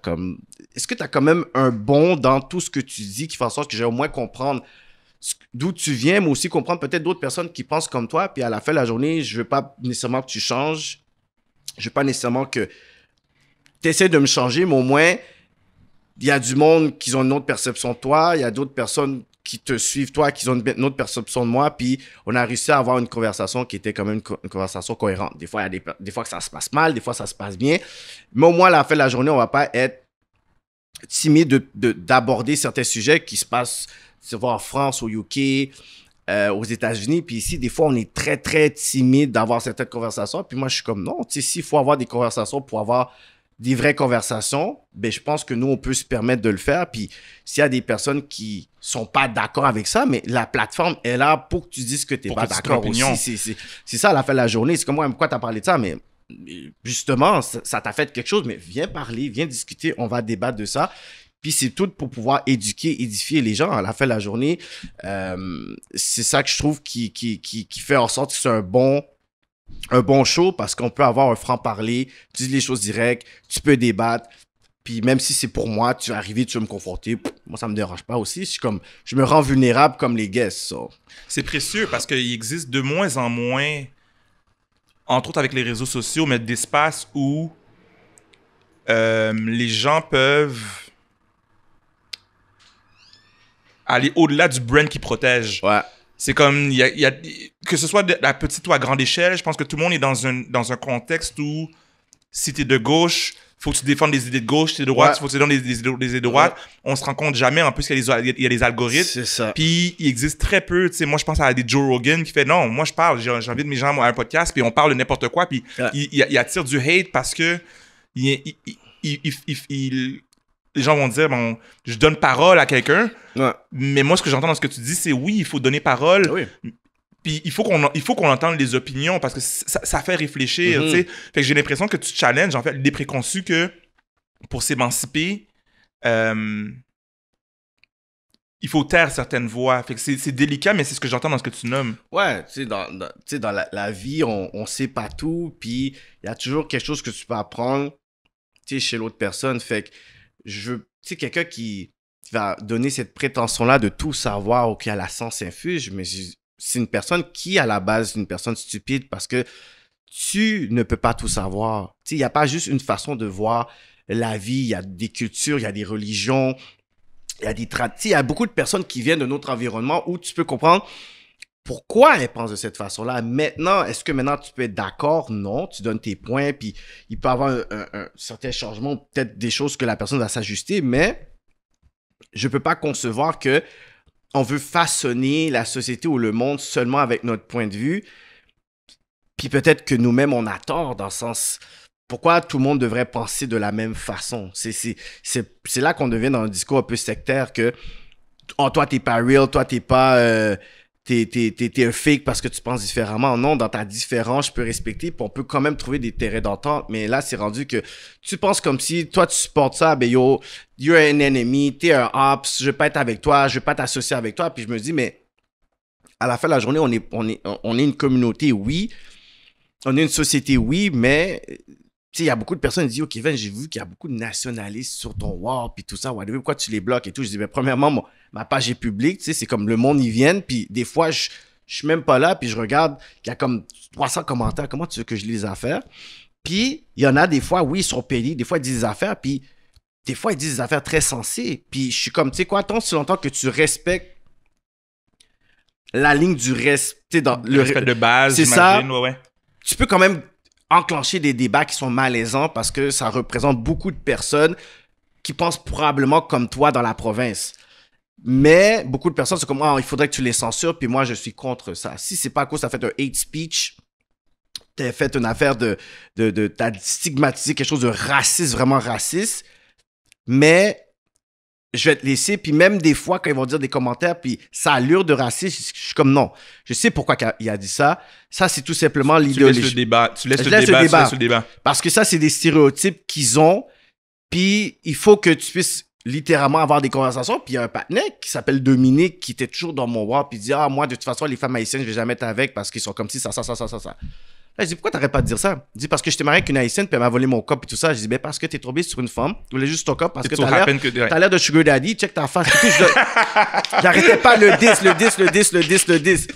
Est-ce que tu as quand même un bon dans tout ce que tu dis qui fait en sorte que j'ai au moins comprendre d'où tu viens, mais aussi comprendre peut-être d'autres personnes qui pensent comme toi. Puis à la fin de la journée, je veux pas nécessairement que tu changes. Je veux pas nécessairement que tu essaies de me changer, mais au moins il y a du monde qui ont une autre perception de toi, il y a d'autres personnes qui te suivent, toi, qui ont une autre perception de moi, puis on a réussi à avoir une conversation qui était quand même une, conversation cohérente. Des fois, il y a des, fois que ça se passe mal, des fois ça se passe bien, mais au moins, à la fin de la journée, on va pas être timide d'aborder de, certains sujets qui se passent, sais, en France, au UK, euh, aux États-Unis. Puis ici, des fois, on est très, très timide d'avoir certaines conversations. Puis moi, je suis comme, non, tu sais, s'il faut avoir des conversations pour avoir des vraies conversations, ben, je pense que nous, on peut se permettre de le faire. Puis s'il y a des personnes qui sont pas d'accord avec ça, mais la plateforme est là pour que tu dises que tu n'es pas d'accord aussi. C'est ça à la fin de la journée. C'est comme, moi, pourquoi as parlé de ça? Mais justement, ça t'a fait quelque chose, mais viens parler, viens discuter, on va débattre de ça. Puis c'est tout pour pouvoir éduquer, édifier les gens à la fin de la journée. Euh, c'est ça que je trouve qui, qui, qui, qui fait en sorte que c'est un bon un bon show parce qu'on peut avoir un franc-parler, tu dis les choses directes, tu peux débattre. Puis même si c'est pour moi, tu vas arriver, tu vas me confronter. Moi, ça me dérange pas aussi. Je suis comme, je me rends vulnérable comme les guests. C'est précieux parce qu'il existe de moins en moins, entre autres avec les réseaux sociaux, mais d'espaces où euh, les gens peuvent aller au-delà du brand qui protège. Ouais. C'est comme, il y a, que ce soit de, à petite ou à grande échelle, je pense que tout le monde est dans un, dans un contexte où si tu es de gauche, faut que tu défendes des idées de gauche, t'es de droite, faut que tu défendes des, idées de droite. On se rend compte jamais, en plus, qu'il y, y, a les algorithmes. C'est ça. Puis, il existe très peu, tu sais, moi, je pense à des Joe Rogan qui fait, non, moi, je parle, de mes gens à un podcast, puis on parle de n'importe quoi, puis il, il, attire du hate parce que il, il les gens vont dire, bon, je donne parole à quelqu'un. Mais moi, ce que j'entends dans ce que tu dis, c'est oui, il faut donner parole. Oui. Puis il faut qu'on il entende les opinions parce que ça, fait réfléchir. Mm-hmm. Fait que j'ai l'impression que tu challenges en fait les préconçus que pour s'émanciper, euh, il faut taire certaines voix. Fait que c'est délicat, mais c'est ce que j'entends dans ce que tu nommes. Ouais, tu sais, dans, dans la, vie, on, on sait pas tout, puis il y a toujours quelque chose que tu peux apprendre, chez l'autre personne. Fait que je, tu quelqu'un qui, va donner cette prétention-là de tout savoir ou qui a la science infuse, mais c'est une personne qui, à la base, est une personne stupide parce que tu ne peux pas tout savoir. Tu Il n'y a pas juste une façon de voir la vie. Il y a des cultures, il y a des religions, il y a des sais, Il y a beaucoup de personnes qui viennent de notre environnement où tu peux comprendre pourquoi elle pense de cette façon-là. Maintenant, est-ce que maintenant tu peux être d'accord? Non, tu donnes tes points, puis il peut y avoir un, certain changement, peut-être des choses que la personne va s'ajuster, mais je ne peux pas concevoir que on veut façonner la société ou le monde seulement avec notre point de vue. Puis peut-être que nous-mêmes, on a tort dans le sens, pourquoi tout le monde devrait penser de la même façon? C'est là qu'on devient dans un discours un peu sectaire que, oh, toi, t'es pas real, toi, t'es pas... Euh, t'es, un fake parce que tu penses différemment. Non, dans ta différence, je peux respecter, puis on peut quand même trouver des terrains d'entente. Mais là, c'est rendu que tu penses comme si toi, tu supportes ça, ben yo, you're an enemy, t'es un ops, je vais pas être avec toi, je vais pas t'associer avec toi. Puis je me dis, mais à la fin de la journée, on est, on est, on est une communauté, oui. On est une société, oui, mais il y a beaucoup de personnes qui disent, OK, Kevin, j'ai vu qu'il y a beaucoup de nationalistes sur ton wall, puis tout ça, pourquoi tu les bloques et tout. Je dis, ben, premièrement, ma page est publique, c'est comme le monde y vient. puis des fois, je, je suis même pas là, puis je regarde qu'il y a comme 300 commentaires, comment tu veux que je lis les affaires? Puis, il y en a des fois, oui, ils sont payés. des fois, ils disent des affaires, puis des fois, ils disent des affaires très sensées. Puis, je suis comme, tu sais quoi, tant si longtemps que tu respectes la ligne du respect, dans le, respect de base, c'est ça. Tu peux quand même enclencher des débats qui sont malaisants parce que ça représente beaucoup de personnes qui pensent probablement comme toi dans la province. Mais beaucoup de personnes c'est comme oh, il faudrait que tu les censures, puis moi je suis contre ça. Si c'est pas à cause, ça fait un hate speech, t'as fait une affaire de, de, de t'as stigmatisé quelque chose de raciste, vraiment raciste. Mais je vais te laisser. Puis même des fois, quand ils vont dire des commentaires, puis ça allure de racisme, je suis comme non. Je sais pourquoi il a dit ça. Ça, c'est tout simplement l'idéologie. Tu laisses le débat. Tu laisses, le, débat, Parce que ça, c'est des stéréotypes qu'ils ont. Puis il faut que tu puisses littéralement avoir des conversations. Puis il y a un patinet qui s'appelle Dominique qui était toujours dans mon roi puis il dit Ah, moi, de toute façon, les femmes haïtiennes, je vais jamais être avec parce qu'ils sont comme si ça, ça, ça, ça, ça. Là, je dis, pourquoi t'arrêtes pas de dire ça? Il dit, parce que j'étais marié avec une haïtienne, puis elle m'a volé mon cop et tout ça. Je dis, ben, parce que t'es tombé sur une femme, tu voulais juste ton cop, parce que t'as l'air, l'air de sugar daddy, check ta face. Tout, je... <laughs> J'arrêtais pas le 10, le 10, le 10, le 10, le 10.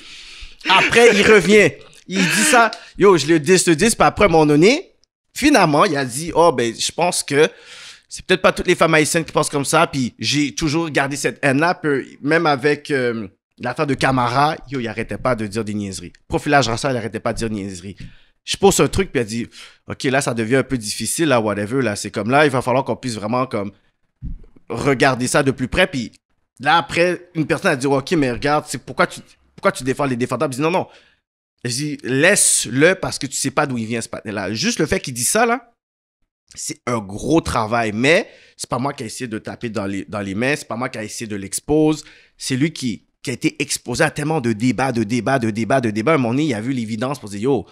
Après, il revient. Il dit ça, yo, je le 10, le 10, puis après, à un moment donné, finalement, il a dit, oh, ben, je pense que c'est peut-être pas toutes les femmes haïtiennes qui pensent comme ça, puis j'ai toujours gardé cette haine-là, même avec... Euh, L'affaire de Camara, il arrêtait pas de dire des niaiseries. Profilage racial, il arrêtait pas de dire des niaiseries. Je pose un truc, puis elle dit, OK, là, ça devient un peu difficile, là, whatever, là, c'est comme là, il va falloir qu'on puisse vraiment, comme, regarder ça de plus près, puis là, après, une personne a dit, OK, mais regarde, c'est pourquoi tu, pourquoi tu défends les défendables? Il dit, non, non. Je laisse-le parce que tu sais pas d'où il vient, là Juste le fait qu'il dit ça, là, c'est un gros travail, mais c'est pas moi qui ai essayé de taper dans les, dans les mains, c'est pas moi qui ai essayé de l'expose, c'est lui qui, qui a été exposé à tellement de débats, de débats, de débats, de débats. À un moment donné, il a vu l'évidence pour dire, yo,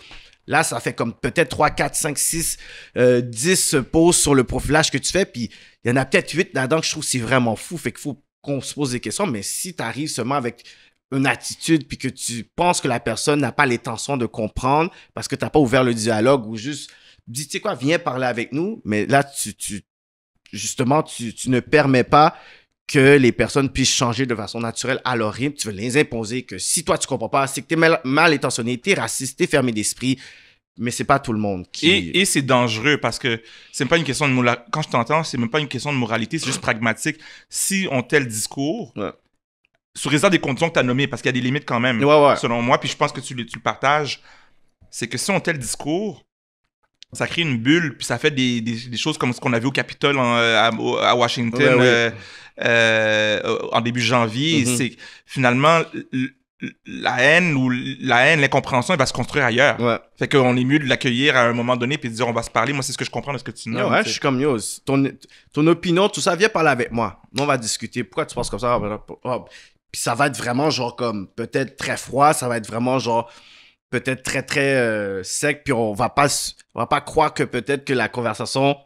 là, ça fait comme peut-être 3, 4, 5, 6, euh, 10 pauses sur le profilage que tu fais. Puis il y en a peut-être 8 là-dedans que je trouve c'est vraiment fou. Fait qu'il faut qu'on se pose des questions. Mais si tu arrives seulement avec une attitude, puis que tu penses que la personne n'a pas l'intention de comprendre parce que tu n'as pas ouvert le dialogue ou juste dis, tu sais quoi, viens parler avec nous. Mais là, tu, justement, tu ne permets pas que les personnes puissent changer de façon naturelle à leur Tu veux les imposer que si toi, tu comprends pas, c'est que tu es mal, intentionné, tu es raciste, tu fermé d'esprit. Mais c'est pas tout le monde qui. Et, c'est dangereux parce que c'est même pas une question de Quand je t'entends, c'est même pas une question de moralité, c'est juste pragmatique. Si on tel discours, sur sous réserve des conditions que tu as nommées, parce qu'il y a des limites quand même, selon moi, puis je pense que tu, le, tu partages, c'est que si on tel discours, ça crée une bulle, puis ça fait des, choses comme ce qu'on a vu au Capitole euh, à, Washington, euh, euh, en début janvier. Mm-hmm. C'est finalement la haine ou la haine, l'incompréhension, elle va se construire ailleurs. Fait qu'on est mieux de l'accueillir à un moment donné puis de dire on va se parler. Moi, c'est ce que je comprends de ce que tu dis. Ouais, je suis comme yo. Ton, ton opinion, tout ça, viens parler avec moi. On va discuter. Pourquoi tu penses comme ça? Oh, oh. Puis ça va être vraiment genre comme peut-être très froid, ça va être vraiment genre peut-être très très euh, sec. Puis on va pas, on va pas croire que peut-être que la conversation,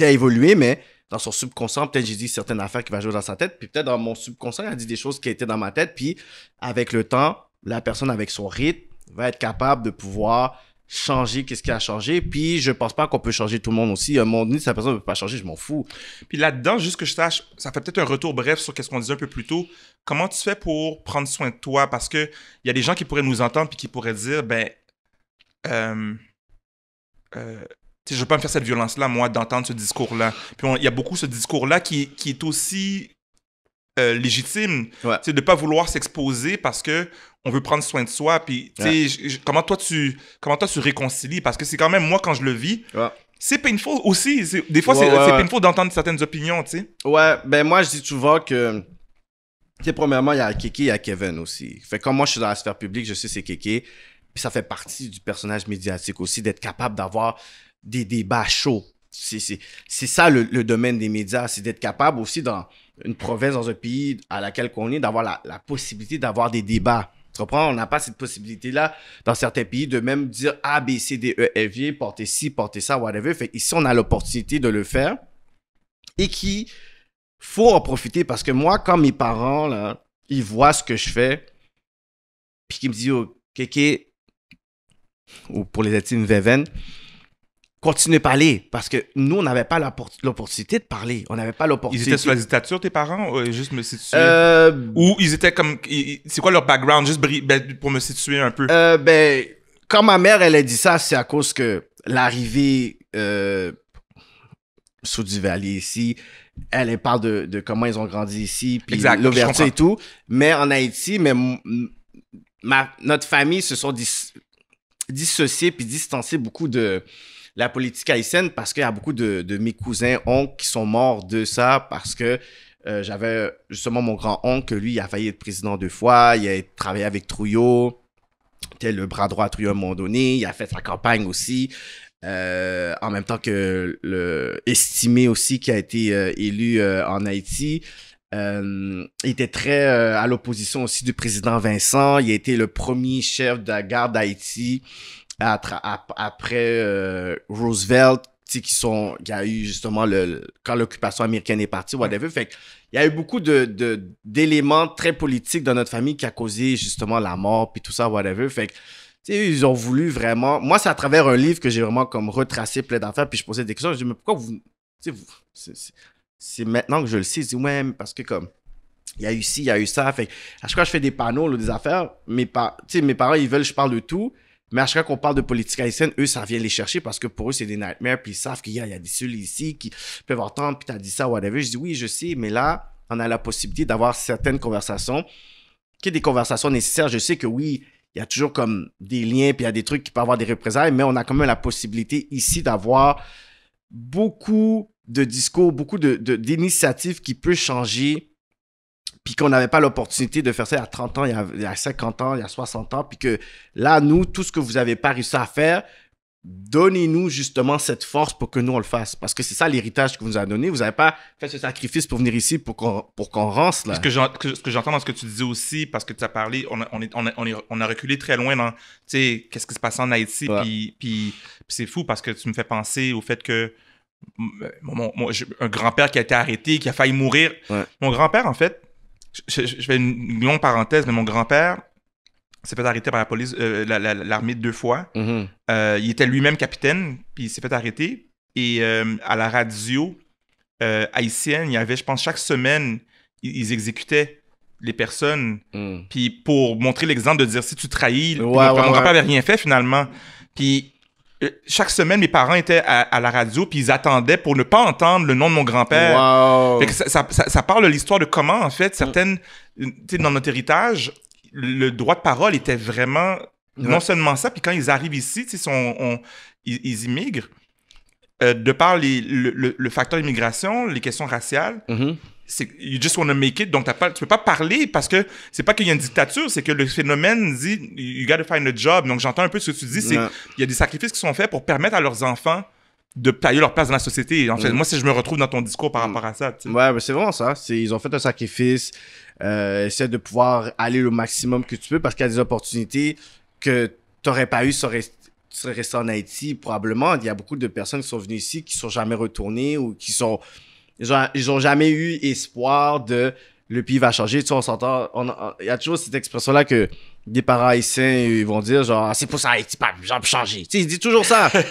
a évolué, mais dans son subconscient, peut-être j'ai dit certaines affaires qui va jouer dans sa tête, puis peut-être dans mon subconscient, elle a dit des choses qui étaient dans ma tête, puis avec le temps, la personne avec son rythme va être capable de pouvoir changer qu'est-ce qui a changé puis je pense pas qu'on peut changer tout le monde aussi un monde ni si la personne ne peut pas changer je m'en fous puis là-dedans juste que je sache ça fait peut-être un retour bref sur qu'est-ce qu'on disait un peu plus tôt comment tu fais pour prendre soin de toi parce que il y a des gens qui pourraient nous entendre puis qui pourraient dire ben euh, euh, je ne veux pas me faire cette violence-là, moi, d'entendre ce discours-là. Puis il y a beaucoup ce discours-là qui, qui est aussi euh, légitime. c'est De ne pas vouloir s'exposer parce que on veut prendre soin de soi. Puis, comment, toi, tu, comment toi, tu réconcilies? Parce que c'est quand même, moi, quand je le vis, c'est painful aussi. Des fois, c'est painful d'entendre certaines opinions, tu sais. Ouais, ben moi, je dis souvent que... Tu premièrement, il y a Kiki, et Kevin aussi. Fait comme moi, je suis dans la sphère publique, je sais c'est Kiki. Puis ça fait partie du personnage médiatique aussi, d'être capable d'avoir des débats chauds. C'est ça le, domaine des médias, c'est d'être capable aussi dans une province, dans un pays à laquelle on est, d'avoir la, possibilité d'avoir des débats. Tu comprends? On n'a pas cette possibilité-là dans certains pays de même dire A, B, C, D, E, F, G, porter ci, porter ça, whatever. Fait ici, on a l'opportunité de le faire et qui faut en profiter parce que moi, quand mes parents, là, ils voient ce que je fais, puis qu'ils me disent, oh, ou pour les intimes, Veven, continuez à parler parce que nous, on n'avait pas l'opportunité de parler. On n'avait pas l'opportunité. Ils étaient sous la dictature, tes parents ou euh, Juste me situer. Euh, ou ils étaient comme. C'est quoi leur background Juste ben, pour me situer un peu. Euh, ben, quand ma mère, elle a dit ça, c'est à cause que l'arrivée sous du Valley ici, elle, parle de, comment ils ont grandi ici, puis l'ouverture et tout. Mais en Haïti, mais notre famille se sont dissociées puis distancées beaucoup de la politique haïtienne parce qu'il y a beaucoup de, mes cousins, oncles qui sont morts de ça parce que euh, j'avais justement mon grand-oncle, lui, il a failli être président deux fois, il a travaillé avec Trouillot, était le bras droit à Trouillot à un moment donné, il a fait sa campagne aussi. Euh, en même temps que le estimé aussi qui a été euh, élu en Haïti. il était très à l'opposition aussi du président Vincent. Il a été le premier chef de la garde d'Haïti après euh, tu Roosevelt, qui sont, il a eu justement le, quand l'occupation américaine est partie, whatever. Fait il y a eu beaucoup de, d'éléments très politiques dans notre famille qui a causé justement la mort puis tout ça, whatever. Fait que, ils ont voulu vraiment. Moi, c'est à travers un livre que j'ai vraiment comme retracé plein d'affaires puis je posais des questions. Je dis, mais pourquoi vous. vous c'est, maintenant que je le sais. Je dis, ouais, parce que comme. Il y a eu ci, il y a eu ça. Fait à chaque fois, je fais des panneaux, ou des affaires. Mes, sais mes parents, ils veulent que je parle de tout. Mais à chaque fois qu'on parle de politique haïtienne, eux, ça vient les chercher parce que pour eux, c'est des nightmares, puis ils savent qu'il y, a, des cellules ici qui peuvent entendre, puis as dit ça, whatever. Je dis oui, je sais, mais là, on a la possibilité d'avoir certaines conversations, qui sont des conversations nécessaires. Je sais que oui, il y a toujours comme des liens, puis il y a des trucs qui peuvent avoir des représailles, mais on a quand même la possibilité ici d'avoir beaucoup de discours, beaucoup d'initiatives de, qui peuvent changer puis qu'on n'avait pas l'opportunité de faire ça à 30 ans, il y a, il y a 50 ans, il y a 60 ans, puis que là, nous, tout ce que vous n'avez pas réussi à faire, donnez-nous justement cette force pour que nous, on le fasse. Parce que c'est ça l'héritage que vous nous avez donné. Vous n'avez pas fait ce sacrifice pour venir ici, pour qu'on, pour qu'on Là. Ce, que ce que j'entends dans ce que tu dis aussi, parce que tu as parlé, on a, est, on a, reculé très loin dans, tu sais, qu'est-ce qui se passe en Haïti. Puis, c'est fou parce que tu me fais penser au fait que un grand-père qui a été arrêté, qui a failli mourir. Mon grand-père, en fait, je, fais une longue parenthèse, mais mon grand-père s'est fait arrêter par la police, euh, l'armée deux fois. Mm-hmm. Euh, il était lui-même capitaine, puis il s'est fait arrêter. Et euh, à la radio haïtienne, il y avait, je pense, chaque semaine, ils, exécutaient les personnes. Mm. pour montrer l'exemple de dire si tu trahis, mon grand-père n'avait rien fait finalement. Puis euh, chaque semaine, mes parents étaient à, la radio, puis ils attendaient pour ne pas entendre le nom de mon grand-père. Ça, parle de l'histoire de comment, en fait, mm. certaines. Euh, sais, dans notre héritage, le droit de parole était vraiment. Non seulement ça, puis quand ils arrivent ici, tu sais, ils, immigrent. Euh, de par le, facteur immigration, les questions raciales, mm-hmm c'est you just want to make it donc t'as pas tu peux pas parler parce que c'est pas qu'il y a une dictature c'est que le phénomène dit you gotta find a job donc j'entends un peu ce que tu dis c'est il y a des sacrifices qui sont faits pour permettre à leurs enfants de payer leur place dans la société mm. moi si je me retrouve dans ton discours par mm. rapport à ça ouais mais c'est vraiment ça c'est ils ont fait un sacrifice euh, de pouvoir aller le maximum que tu peux parce qu'il y a des opportunités que t'aurais pas eu si tu serais resté en Haïti probablement il y a beaucoup de personnes qui sont venues ici qui sont jamais retournées ou qui sont ils ont, ils ont jamais eu espoir de le pays va changer. Tu sais, on s'entend. Il y a toujours cette expression-là que des parents haïtiens, ils vont dire genre, ah, c'est pour ça, Haïti, pas, genre, changer. Tu sais, ils disent toujours ça. <laughs> tu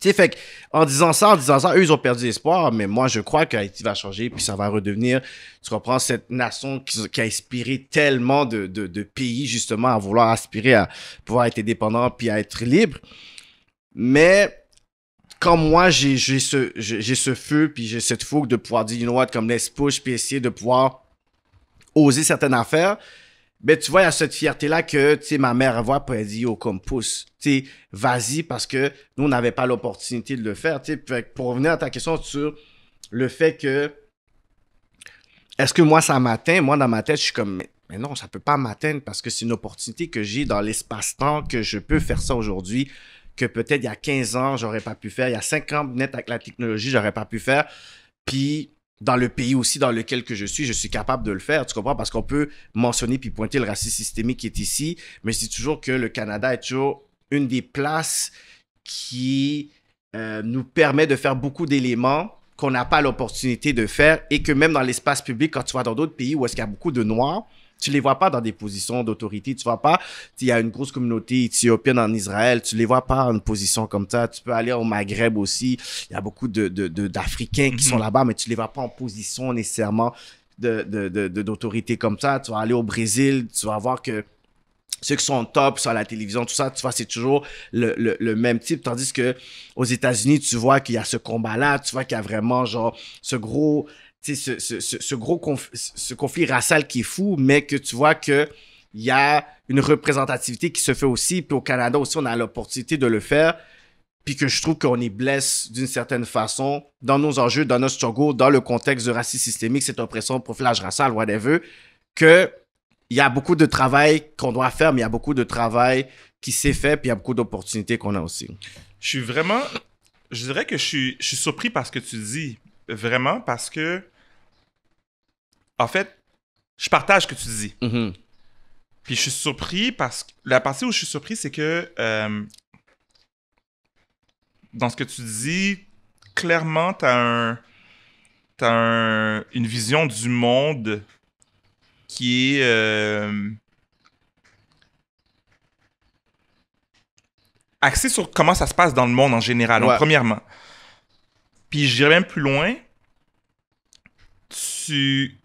sais, fait en disant ça, en disant ça, eux, ils ont perdu espoir, mais moi, je crois que Haïti va changer, puis ça va redevenir, tu comprends, cette nation qui, a inspiré tellement de, de, de, pays, justement, à vouloir aspirer à pouvoir être indépendant, puis à être libre. Mais, comme moi, j'ai ce, feu, puis j'ai cette fougue de pouvoir dire, you know what, comme laisse push, puis essayer de pouvoir oser certaines affaires, mais ben, tu vois, il y a cette fierté-là que, tu sais, ma mère, voit, puis elle dit, yo, comme pousse, tu vas-y, parce que nous, on n'avait pas l'opportunité de le faire, tu sais. Pour revenir à ta question sur le fait que, est-ce que moi, ça m'atteint? Moi, dans ma tête, je suis comme, mais, non, ça peut pas m'atteindre parce que c'est une opportunité que j'ai dans l'espace-temps que je peux faire ça aujourd'hui que peut-être il y a 15 ans, j'aurais pas pu faire. Il y a 5 ans, net avec la technologie, j'aurais pas pu faire. Puis dans le pays aussi dans lequel que je suis, je suis capable de le faire, tu comprends? Parce qu'on peut mentionner puis pointer le racisme systémique qui est ici, mais c'est toujours que le Canada est toujours une des places qui euh, nous permet de faire beaucoup d'éléments qu'on n'a pas l'opportunité de faire et que même dans l'espace public, quand tu vas dans d'autres pays où est-ce qu'il y a beaucoup de noirs, tu les vois pas dans des positions d'autorité. Tu vois pas, il y a une grosse communauté éthiopienne en Israël. Tu les vois pas en une position comme ça. Tu peux aller au Maghreb aussi. Il y a beaucoup de, d'Africains qui sont mhm. là-bas, mais tu les vois pas en position nécessairement de, d'autorité comme ça. Tu vas aller au Brésil, tu vas voir que ceux qui sont top sur la télévision, tout ça, tu vois, c'est toujours le, le, le, même type. Tandis que aux États-Unis, tu vois qu'il y a ce combat-là, tu vois qu'il y a vraiment genre ce gros ce, ce, gros ce conflit racial qui est fou, mais que tu vois que il y a une représentativité qui se fait aussi. Puis au Canada aussi, on a l'opportunité de le faire. Puis que je trouve qu'on y blesse d'une certaine façon dans nos enjeux, dans notre struggles, dans le contexte de racisme systémique, cette oppression, profilage racial, whatever, que il y a beaucoup de travail qu'on doit faire, mais il y a beaucoup de travail qui s'est fait, puis il y a beaucoup d'opportunités qu'on a aussi. Je suis vraiment, je dirais que je suis, je suis surpris par ce que tu dis, vraiment, parce que en fait, je partage ce que tu dis. Mm-hmm. Puis je suis surpris parce que la partie où je suis surpris, c'est que euh, dans ce que tu dis, clairement, tu as, un, une vision du monde qui est. Euh, axée sur comment ça se passe dans le monde en général, premièrement. Puis j'irai même plus loin. Tu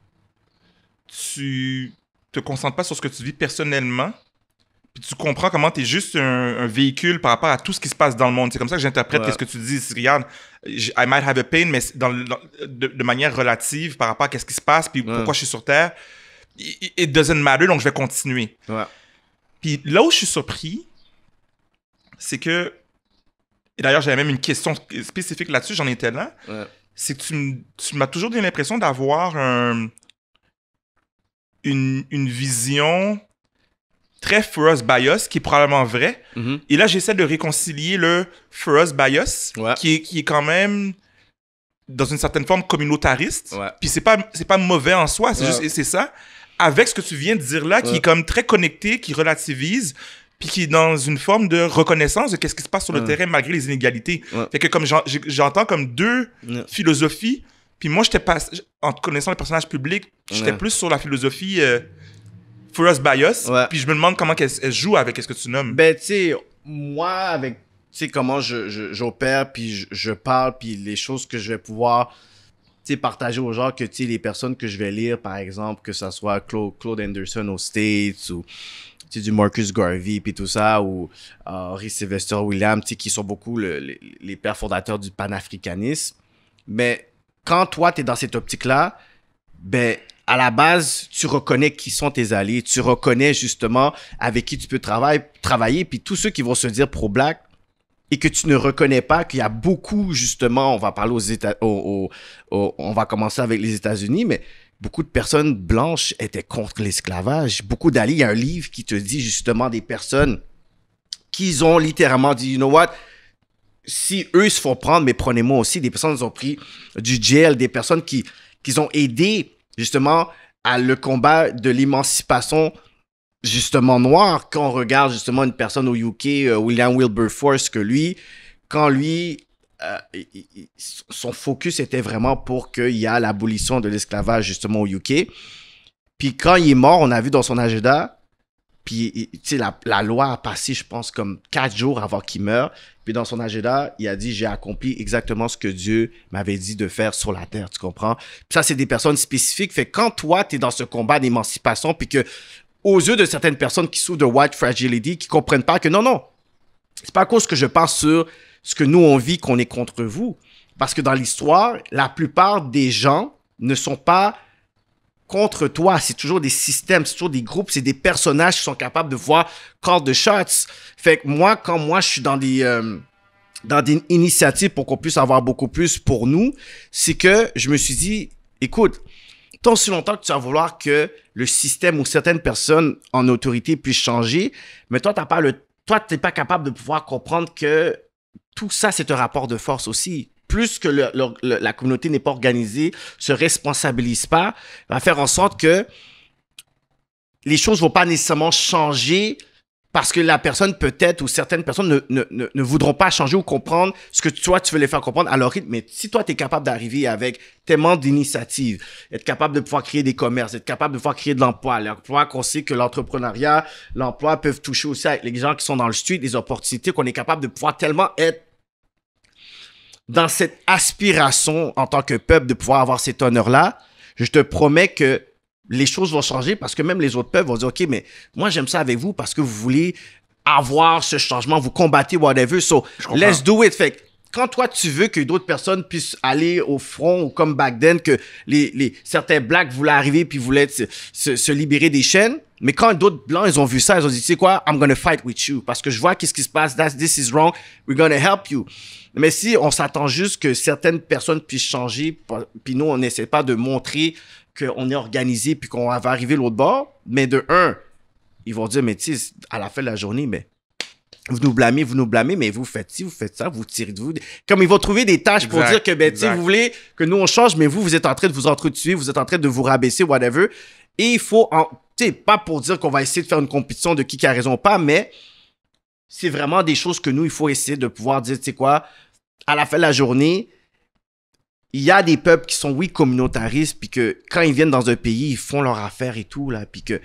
tu te concentres pas sur ce que tu vis personnellement, puis tu comprends comment tu es juste un, véhicule par rapport à tout ce qui se passe dans le monde. C'est comme ça que j'interprète ce que tu dis. Regarde, I might have a pain, mais de, manière relative par rapport à ce qui se passe, puis pourquoi je suis sur Terre. It, doesn't matter, donc je vais continuer. Ouais. Puis là où je suis surpris, c'est que. Et d'ailleurs, j'avais même une question spécifique là-dessus, j'en étais là. C'est que tu, tu m'as toujours donné l'impression d'avoir un une, vision très first bias, qui est probablement vrai. Mhm. Et là, j'essaie de réconcilier le first bias, qui, est, qui est quand même dans une certaine forme communautariste. Puis c'est pas, pas mauvais en soi, c'est ça. Avec ce que tu viens de dire là, qui est comme très connecté, qui relativise, puis qui est dans une forme de reconnaissance de qu'est-ce qui se passe sur le terrain malgré les inégalités. Fait que comme j'entends comme deux philosophies puis moi, j'étais pas, en connaissant les personnages public, j'étais plus sur la philosophie euh, for us, Bias. Puis je me demande comment elle, joue avec ce que tu nommes. Ben, tu sais, moi, avec, comment j'opère, je, puis je, parle, puis les choses que je vais pouvoir, partager aux gens, que, tu les personnes que je vais lire, par exemple, que ce soit Claude, Anderson aux States ou du Marcus Garvey puis tout ça ou Henri euh, Sylvester williams qui sont beaucoup les pères fondateurs du panafricanisme mais quand toi, tu es dans cette optique-là, ben, à la base, tu reconnais qui sont tes alliés, tu reconnais justement avec qui tu peux travailler, travailler puis tous ceux qui vont se dire pro-black et que tu ne reconnais pas qu'il y a beaucoup, justement, on va parler aux États, on va commencer avec les États-Unis, mais beaucoup de personnes blanches étaient contre l'esclavage. Beaucoup d'alliés, il y a un livre qui te dit justement des personnes qui ont littéralement dit, you know what, si eux se font prendre, mais prenez-moi aussi, des personnes qui ont pris du gel, des personnes qui, qui ont aidé justement à le combat de l'émancipation justement noire. Quand on regarde justement une personne au UK, euh, William Wilberforce, que lui, quand lui, euh, son focus était vraiment pour qu'il y a l'abolition de l'esclavage justement au UK. Puis quand il est mort, on a vu dans son agenda, puis, la, loi a passé, je pense, comme quatre jours avant qu'il meure. Puis, dans son agenda, il a dit J'ai accompli exactement ce que Dieu m'avait dit de faire sur la terre. Tu comprends Ça, c'est des personnes spécifiques. Fait quand toi, tu es dans ce combat d'émancipation, puis que, aux yeux de certaines personnes qui souffrent de white fragility, qui comprennent pas que non, non, c'est pas à cause que je pense sur ce que nous on vit qu'on est contre vous. Parce que dans l'histoire, la plupart des gens ne sont pas contre toi. C'est toujours des systèmes, c'est toujours des groupes, c'est des personnages qui sont capables de voir corps de shots. Fait que moi, quand moi je suis dans des euh, dans des initiatives pour qu'on puisse avoir beaucoup plus pour nous, c'est que je me suis dit, écoute, tant si longtemps que tu vas vouloir que le système ou certaines personnes en autorité puissent changer, mais toi t'as pas le, toi t'es pas capable de pouvoir comprendre que tout ça c'est un rapport de force aussi plus que la communauté n'est pas organisée, se responsabilise pas, va faire en sorte que les choses vont pas nécessairement changer parce que la personne peut-être ou certaines personnes ne, ne, ne, voudront pas changer ou comprendre ce que toi tu veux les faire comprendre à leur rythme. Mais si toi tu es capable d'arriver avec tellement d'initiatives, être capable de pouvoir créer des commerces, être capable de pouvoir créer de l'emploi, l'emploi qu'on sait que l'entrepreneuriat, l'emploi peuvent toucher aussi avec les gens qui sont dans le street, les opportunités qu'on est capable de pouvoir tellement être dans cette aspiration en tant que peuple de pouvoir avoir cet honneur-là, je te promets que les choses vont changer parce que même les autres peuples vont dire, OK, mais moi j'aime ça avec vous parce que vous voulez avoir ce changement, vous combattez whatever, so let's do it. Fait quand toi tu veux que d'autres personnes puissent aller au front ou comme back then que les, certains blacks voulaient arriver puis voulaient se libérer des chaînes, mais quand d'autres blancs, ils ont vu ça, ils ont dit, tu sais quoi, I'm gonna fight with you. Parce que je vois qu'est-ce qui se passe, That's, this is wrong, we're gonna help you. Mais si on s'attend juste que certaines personnes puissent changer, puis nous, on n'essaie pas de montrer qu'on est organisé puis qu'on va arriver l'autre bord, mais de un, ils vont dire, mais tu sais, à la fin de la journée, mais vous nous blâmez, vous nous blâmez, mais vous faites ci, vous faites ça, vous tirez de vous. Comme ils vont trouver des tâches pour dire que, ben, tu vous voulez que nous on change, mais vous, vous êtes en train de vous entretuer, vous êtes en train de vous rabaisser, whatever. Et il faut en pas pour dire qu'on va essayer de faire une compétition de qui qui a raison ou pas, mais c'est vraiment des choses que nous, il faut essayer de pouvoir dire, tu sais quoi, à la fin de la journée, il y a des peuples qui sont, oui, communautaristes, puis que quand ils viennent dans un pays, ils font leur affaire et tout, là, puis que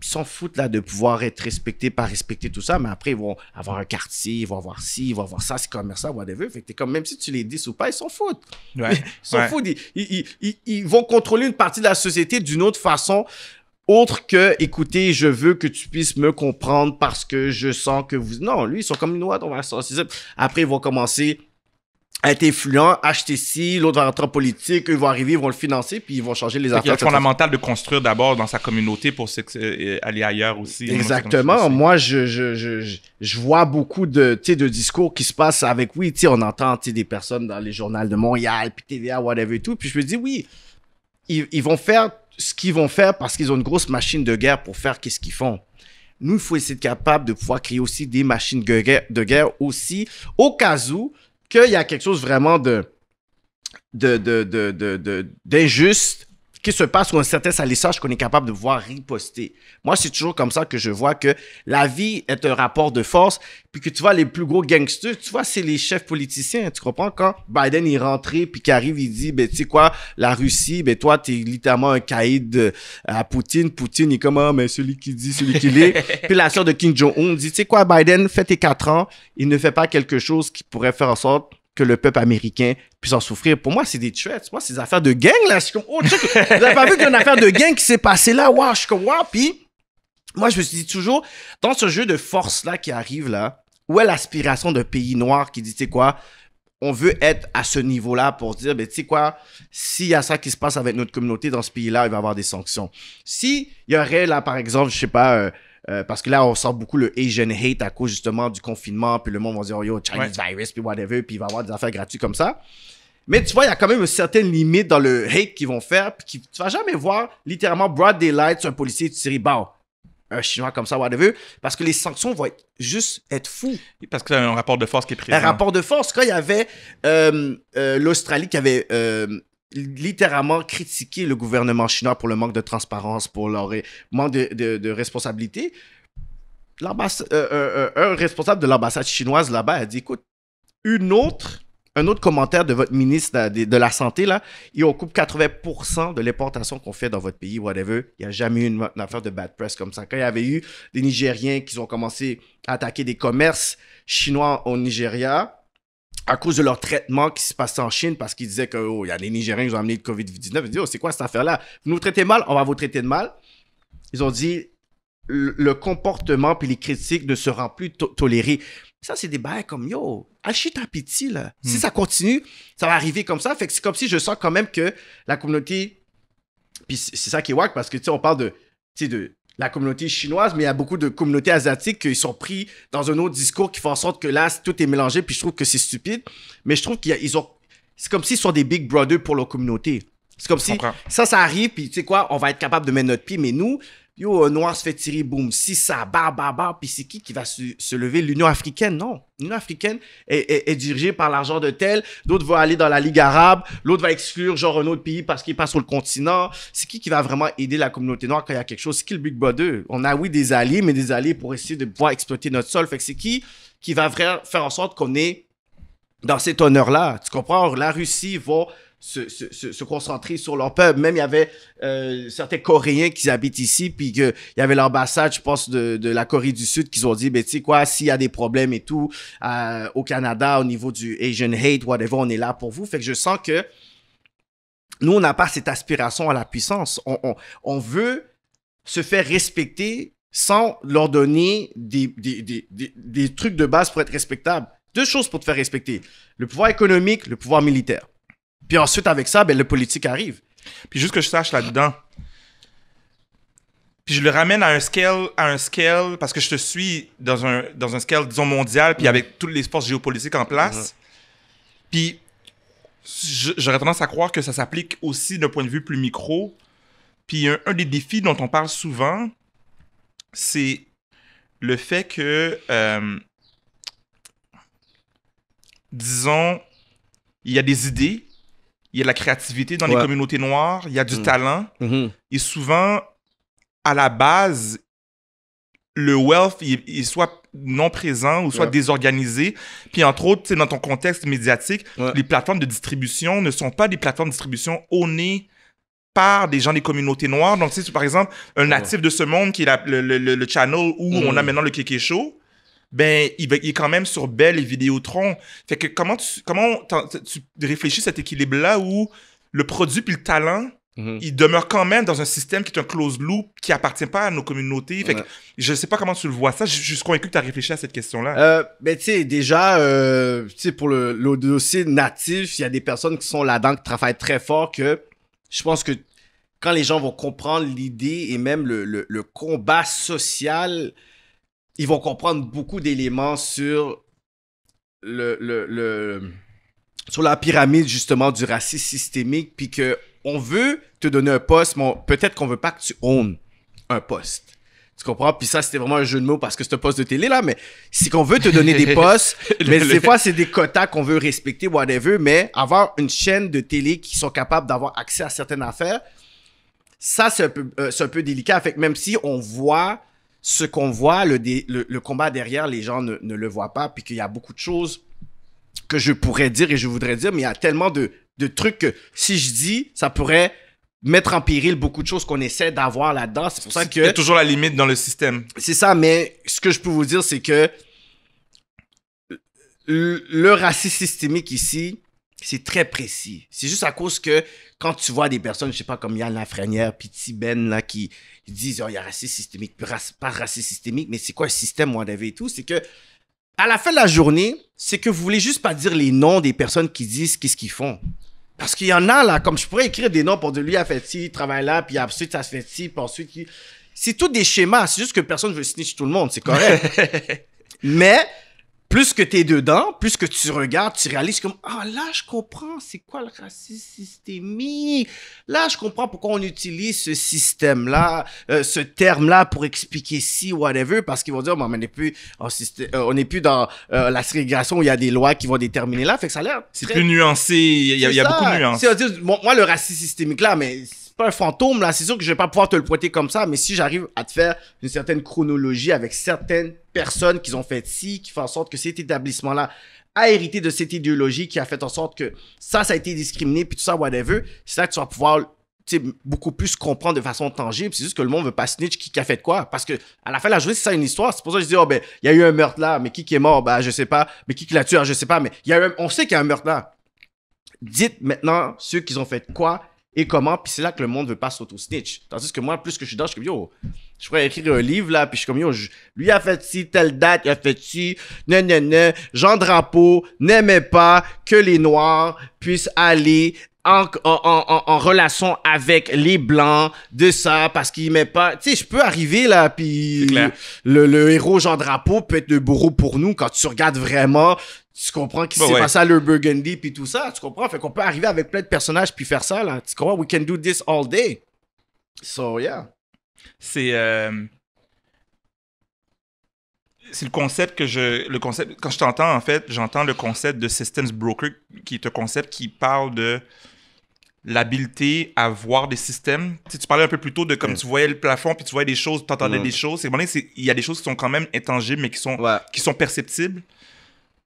ils s'en foutent là de pouvoir être respectés, pas respecter tout ça, mais après ils vont avoir un quartier, ils vont avoir ci, ils vont avoir ça, c'est ça, whatever. Fait que es comme, même si tu les dis ou pas, ils s'en foutent. <laughs> ils s'en foutent. ils, vont contrôler une partie de la société d'une autre façon autre que écoutez, je veux que tu puisses me comprendre parce que je sens que vous. Non, lui, ils sont comme une ouate, on va Après, ils vont commencer à être influents, acheter ci, l'autre va rentrer en politique, eux vont arriver, ils vont le financer, puis ils vont changer les affaires. Il fondamental de construire d'abord dans sa communauté pour euh, euh, aller ailleurs aussi. Hein, Exactement. Moi, je, je, je, vois beaucoup de, de discours qui se passent avec, oui, on entend des personnes dans les journaux de Montréal, puis TVA, whatever et tout, puis je me dis, oui, ils, ils vont faire ce qu'ils vont faire parce qu'ils ont une grosse machine de guerre pour faire qu'est-ce qu'ils font. Nous, il faut essayer capable de pouvoir créer aussi des machines de guerre, aussi, au cas où qu'il y a quelque chose vraiment de, de, de, de, d'injuste qui se passe ou un certain salissage qu'on est capable de voir riposter. Moi, c'est toujours comme ça que je vois que la vie est un rapport de force, puis que tu vois les plus gros gangsters, tu vois, c'est les chefs politiciens. Tu comprends quand Biden est rentré, puis qu'il arrive, il dit, ben tu sais quoi, la Russie, ben toi, t'es littéralement un caïd euh, à Poutine. Poutine est comme, ah, mais celui qui dit, celui qui l'est. <laughs> puis la sœur de Kim Jong-un dit, tu sais quoi, Biden, fait tes quatre ans, il ne fait pas quelque chose qui pourrait faire en sorte que le peuple américain puisse en souffrir. Pour moi, c'est des threats. Moi, c'est des affaires de gang, là. Je suis comme, oh, sais, vous pas vu qu'il y a une affaire de gang qui s'est passée là? Waouh, je suis comme, Puis, moi, je me suis dit toujours, dans ce jeu de force-là qui arrive, là, où est l'aspiration d'un pays noir qui dit, tu sais quoi, on veut être à ce niveau-là pour dire, mais ben, tu sais quoi, s'il y a ça qui se passe avec notre communauté dans ce pays-là, il va y avoir des sanctions. S'il y aurait là, par exemple, je sais pas, euh, euh, parce que là, on sort beaucoup le Asian hate à cause justement du confinement, puis le monde va dire, oh, yo, Chinese virus, puis whatever, puis il va avoir des affaires gratuites comme ça. Mais tu vois, il y a quand même une certaine limite dans le hate qu'ils vont faire, puis tu vas jamais voir littéralement broad daylight sur un policier, tu dis « bah, un chinois comme ça, whatever, parce que les sanctions vont juste être fous. Parce que c'est un rapport de force qui est pris. Un rapport de force. Quand il y avait euh, euh, l'Australie qui avait littéralement critiquer le gouvernement chinois pour le manque de transparence, pour leur manque de, responsabilité. Euh, euh, euh, un responsable de l'ambassade chinoise là-bas a dit, écoute, une autre, un autre commentaire de votre ministre de, la Santé, là, il on coupe 80% de l'importation qu'on fait dans votre pays, whatever. Il n'y a jamais eu une, une, affaire de bad press comme ça. Quand il y avait eu des Nigériens qui ont commencé à attaquer des commerces chinois au Nigeria, à cause de leur traitement qui se passe en Chine, parce qu'ils disaient que, oh, y a des Nigériens qui ont amené le COVID-19. Ils disaient, oh, c'est quoi cette affaire-là? Vous nous traitez mal, on va vous traiter de mal. Ils ont dit, le comportement puis les critiques ne seront plus tolérés. Ça, c'est des bails comme, yo, achète ta pitié, là. Si hmm. ça continue, ça va arriver comme ça. Fait que c'est comme si je sens quand même que la communauté, puis c'est ça qui est wack, parce que, tu sais, on parle de, tu sais, de la communauté chinoise, mais il y a beaucoup de communautés asiatiques qui sont pris dans un autre discours qui font en sorte que là, tout est mélangé, puis je trouve que c'est stupide. Mais je trouve qu'ils ont. C'est comme s'ils sont des Big Brother pour leur communauté. C'est comme si ça, ça arrive, puis tu sais quoi, on va être capable de mettre notre pied, mais nous, yo, un noir se fait tirer, boum, si ça, bar, bah, puis c'est qui qui va se, lever? L'Union africaine? Non. L'Union africaine est, dirigée par l'argent de tel, d'autres vont aller dans la Ligue arabe, l'autre va exclure genre un autre pays parce qu'il passe sur le continent. C'est qui qui va vraiment aider la communauté noire quand il y a quelque chose? C'est qui le Big Brother? On a, oui, des alliés, mais des alliés pour essayer de pouvoir exploiter notre sol. Fait que c'est qui qui va vraiment faire en sorte qu'on est dans cet honneur-là? Tu comprends? La Russie va se, concentrer sur leur peuple. Même il y avait euh, certains Coréens qui habitent ici, puis il y avait l'ambassade, je pense, de, la Corée du Sud, qui ont dit, ben tu sais quoi, s'il y a des problèmes et tout euh, au Canada, au niveau du Asian hate, whatever, on est là pour vous. Fait que je sens que nous, on n'a pas cette aspiration à la puissance. On, veut se faire respecter sans leur donner des, des trucs de base pour être respectable. Deux choses pour te faire respecter. Le pouvoir économique, le pouvoir militaire. Puis ensuite, avec ça, ben, le politique arrive. Puis juste que je sache là-dedans. Puis je le ramène à un scale, à un scale, parce que je te suis dans un, dans un scale, disons, mondial, puis avec tous les forces géopolitiques en place. Puis j'aurais tendance à croire que ça s'applique aussi d'un point de vue plus micro. Puis un, des défis dont on parle souvent, c'est le fait que, euh, disons, il y a des idées il y a de la créativité dans les communautés noires, il y a du mm. talent. Mm-hmm. Et souvent, à la base, le wealth, il, soit non présent ou soit désorganisé. Puis entre autres, dans ton contexte médiatique, les plateformes de distribution ne sont pas des plateformes de distribution honnées par des gens des communautés noires. Donc, tu par exemple, un natif de ce monde qui est le, channel où mm. on a maintenant le Kéké Show, ben il, est quand même sur Belle et Vidéotron. Fait que comment tu comment tu réfléchis cet équilibre là où le produit puis le talent demeurent mhm. il demeure quand même dans un système qui est un closed loop, qui appartient pas à nos communautés. Fait ne je sais pas comment tu le vois ça. Je, suis convaincu que tu as réfléchi à cette question-là. Euh, ben, tu sais, déjà, euh, tu sais, pour le, dossier natif, il y a des personnes qui sont là-dedans, qui travaillent très fort, que je pense que quand les gens vont comprendre l'idée et même le, le, le combat social ils vont comprendre beaucoup d'éléments sur le, sur la pyramide justement du racisme systémique, puis que on veut te donner un poste, mais peut-être qu'on veut pas que tu owns un poste. Tu comprends? Puis ça, c'était vraiment un jeu de mots parce que c'est un poste de télé, là, mais c'est qu'on veut te donner des <laughs> postes, mais des fois, c'est des quotas qu'on veut respecter, whatever, mais avoir une chaîne de télé qui sont capables d'avoir accès à certaines affaires, ça, c'est un, peu, euh, un peu délicat. Fait que même si on voit ce qu'on voit, le, le, combat derrière, les gens ne, le voient pas, puis qu'il y a beaucoup de choses que je pourrais dire et je voudrais dire, mais il y a tellement de, trucs que si je dis, ça pourrait mettre en péril beaucoup de choses qu'on essaie d'avoir là-dedans. C'est pour ça que... y a toujours la limite dans le système. C'est ça, mais ce que je peux vous dire, c'est que le racisme systémique ici, c'est très précis. C'est juste à cause que quand tu vois des personnes, je sais pas, comme Yann Lafrenière, puis Tiben, là, qui disent, oh, il y a racisme systémique, pas racisme systémique, mais c'est quoi un système, moi, et tout, c'est que, à la fin de la journée, c'est que vous voulez juste pas dire les noms des personnes qui disent qu'est-ce qu'ils font. Parce qu'il y en a, là, comme je pourrais écrire des noms pour de lui, a fait ci, il travaille là, puis ensuite, ça se fait ci, puis ensuite, c'est tout des schémas. C'est juste que personne veut snitch tout le monde, c'est correct. <laughs> mais, plus que t'es dedans, plus que tu regardes, tu réalises comme ah là je comprends c'est quoi le racisme systémique. Là je comprends pourquoi on utilise ce système là, euh, ce terme là pour expliquer si whatever parce qu'ils vont dire on n'est plus euh, on n'est plus dans euh, la ségrégation où il y a des lois qui vont déterminer là, fait que ça a l'air c'est plus nuancé, il y a, beaucoup de nuances. moi le racisme systémique là mais pas un fantôme, là. C'est sûr que je vais pas pouvoir te le pointer comme ça, mais si j'arrive à te faire une certaine chronologie avec certaines personnes qui ont fait ci, qui font en sorte que cet établissement-là a hérité de cette idéologie, qui a fait en sorte que ça, ça a été discriminé, puis tout ça, whatever, c'est là que tu vas pouvoir beaucoup plus comprendre de façon tangible. C'est juste que le monde veut pas snitch qui, qui, a fait quoi. Parce que à la fin de la journée, c'est ça une histoire. C'est pour ça que je dis, oh ben, il y a eu un meurtre là, mais qui qui est mort, bah je sais pas. Mais qui qui l'a tué, ah, je sais pas. Mais y a on sait qu'il y a un meurtre là. Dites maintenant ceux qui ont fait quoi et comment. Puis c'est là que le monde veut pas s'auto-snitch. Tandis que moi, plus que je suis dans, je suis comme, yo, je pourrais écrire un livre là, puis je suis comme, yo, lui a fait ci, telle date, il a fait ci, ne, ne, ne. Jean Drapeau n'aimait pas que les Noirs puissent aller en, en, relation avec les blancs de ça parce qu'il met pas tu sais je peux arriver là puis le, le, héros Jean Drapeau peut être le bourreau pour nous quand tu regardes vraiment tu comprends qu'il bah s'est passé à leur Burgundy puis tout ça, tu comprends? Fait qu'on peut arriver avec plein de personnages puis faire ça, là. Tu comprends? We can do this all day. So, yeah. C'est... Euh, c'est le concept que je... Le concept... Quand je t'entends, en fait, j'entends le concept de Systems Broker, qui est un concept qui parle de l'habilité à voir des systèmes. Tu, tu, parlais un peu plus tôt de comme tu voyais le plafond, puis tu voyais des choses, tu entendais des choses. C'est il y a des choses qui sont quand même intangibles, mais qui sont, qui sont perceptibles.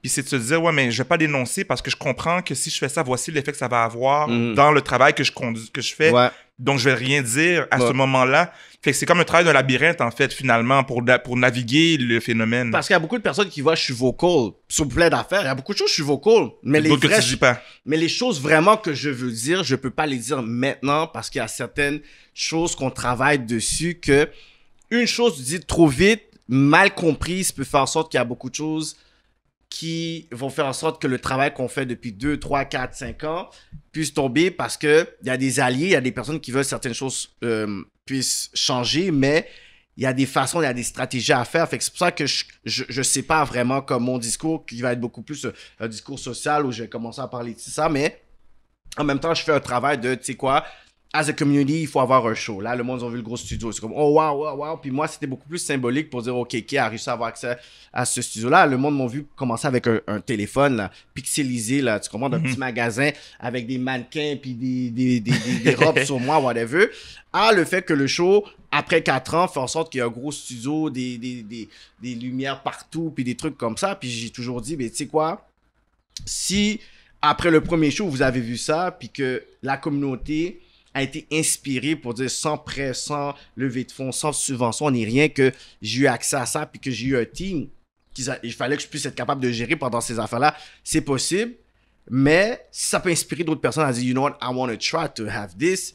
Puis c'est de se dire, ouais, mais je vais pas dénoncer parce que je comprends que si je fais ça, voici l'effet que ça va avoir mm. dans le travail que je, conduis, que je fais. Donc, je vais rien dire à ce moment-là. que c'est comme un travail d'un labyrinthe, en fait, finalement, pour, pour naviguer le phénomène. Parce qu'il y a beaucoup de personnes qui voient je suis vocal sur plein d'affaires. Il y a beaucoup de choses, je suis vocal. Mais les, pas. mais les choses vraiment que je veux dire, je peux pas les dire maintenant parce qu'il y a certaines choses qu'on travaille dessus que une chose dite trop vite, mal comprise, peut faire en sorte qu'il y a beaucoup de choses qui vont faire en sorte que le travail qu'on fait depuis 2, 3, 4, 5 ans puisse tomber parce qu'il y a des alliés, il y a des personnes qui veulent que certaines choses euh, puissent changer, mais il y a des façons, il y a des stratégies à faire. c'est pour ça que je, ne sais pas vraiment comme mon discours qui va être beaucoup plus euh, un discours social où je vais commencer à parler de ça, mais en même temps, je fais un travail de, tu sais quoi, as a community, il faut avoir un show. Là, le monde, ils ont vu le gros studio. C'est comme, oh, wow, wow, wow. Puis moi, c'était beaucoup plus symbolique pour dire, OK, qui a réussi à avoir accès à ce studio-là? Le monde m'a vu commencer avec un, téléphone, là, pixelisé, là, tu comprends, un mhm. petit magasin avec des mannequins puis des, des, des, des, robes sur moi, whatever. À le fait que le show, après quatre ans, fait en sorte qu'il y a un gros studio, des, des, lumières partout, puis des trucs comme ça. Puis j'ai toujours dit, mais tu sais quoi? Si après le premier show, vous avez vu ça, puis que la communauté a été inspiré pour dire sans prêt, sans levée de fonds, sans subvention, ni rien, que j'ai eu accès à ça, puis que j'ai eu un team qu'il fallait que je puisse être capable de gérer pendant ces affaires-là. C'est possible, mais ça peut inspirer d'autres personnes à dire, you know what, I want to try to have this.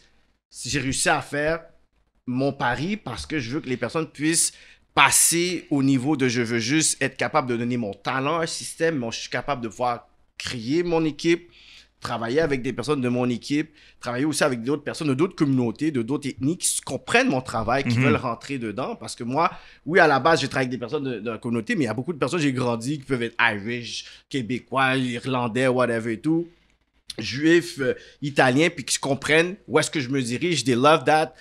J'ai réussi à faire mon pari parce que je veux que les personnes puissent passer au niveau de je veux juste être capable de donner mon talent à un système, mais je suis capable de voir créer mon équipe, travailler avec des personnes de mon équipe, travailler aussi avec d'autres personnes de d'autres communautés, de d'autres ethnies qui comprennent mon travail, qui mhm. veulent rentrer dedans. Parce que moi, oui, à la base, j'ai travaillé avec des personnes de, la communauté, mais il y a beaucoup de personnes, j'ai grandi, qui peuvent être Irish, Québécois, Irlandais, whatever et tout, Juifs, euh, Italiens, puis qui comprennent où est-ce que je me dirige, des love that.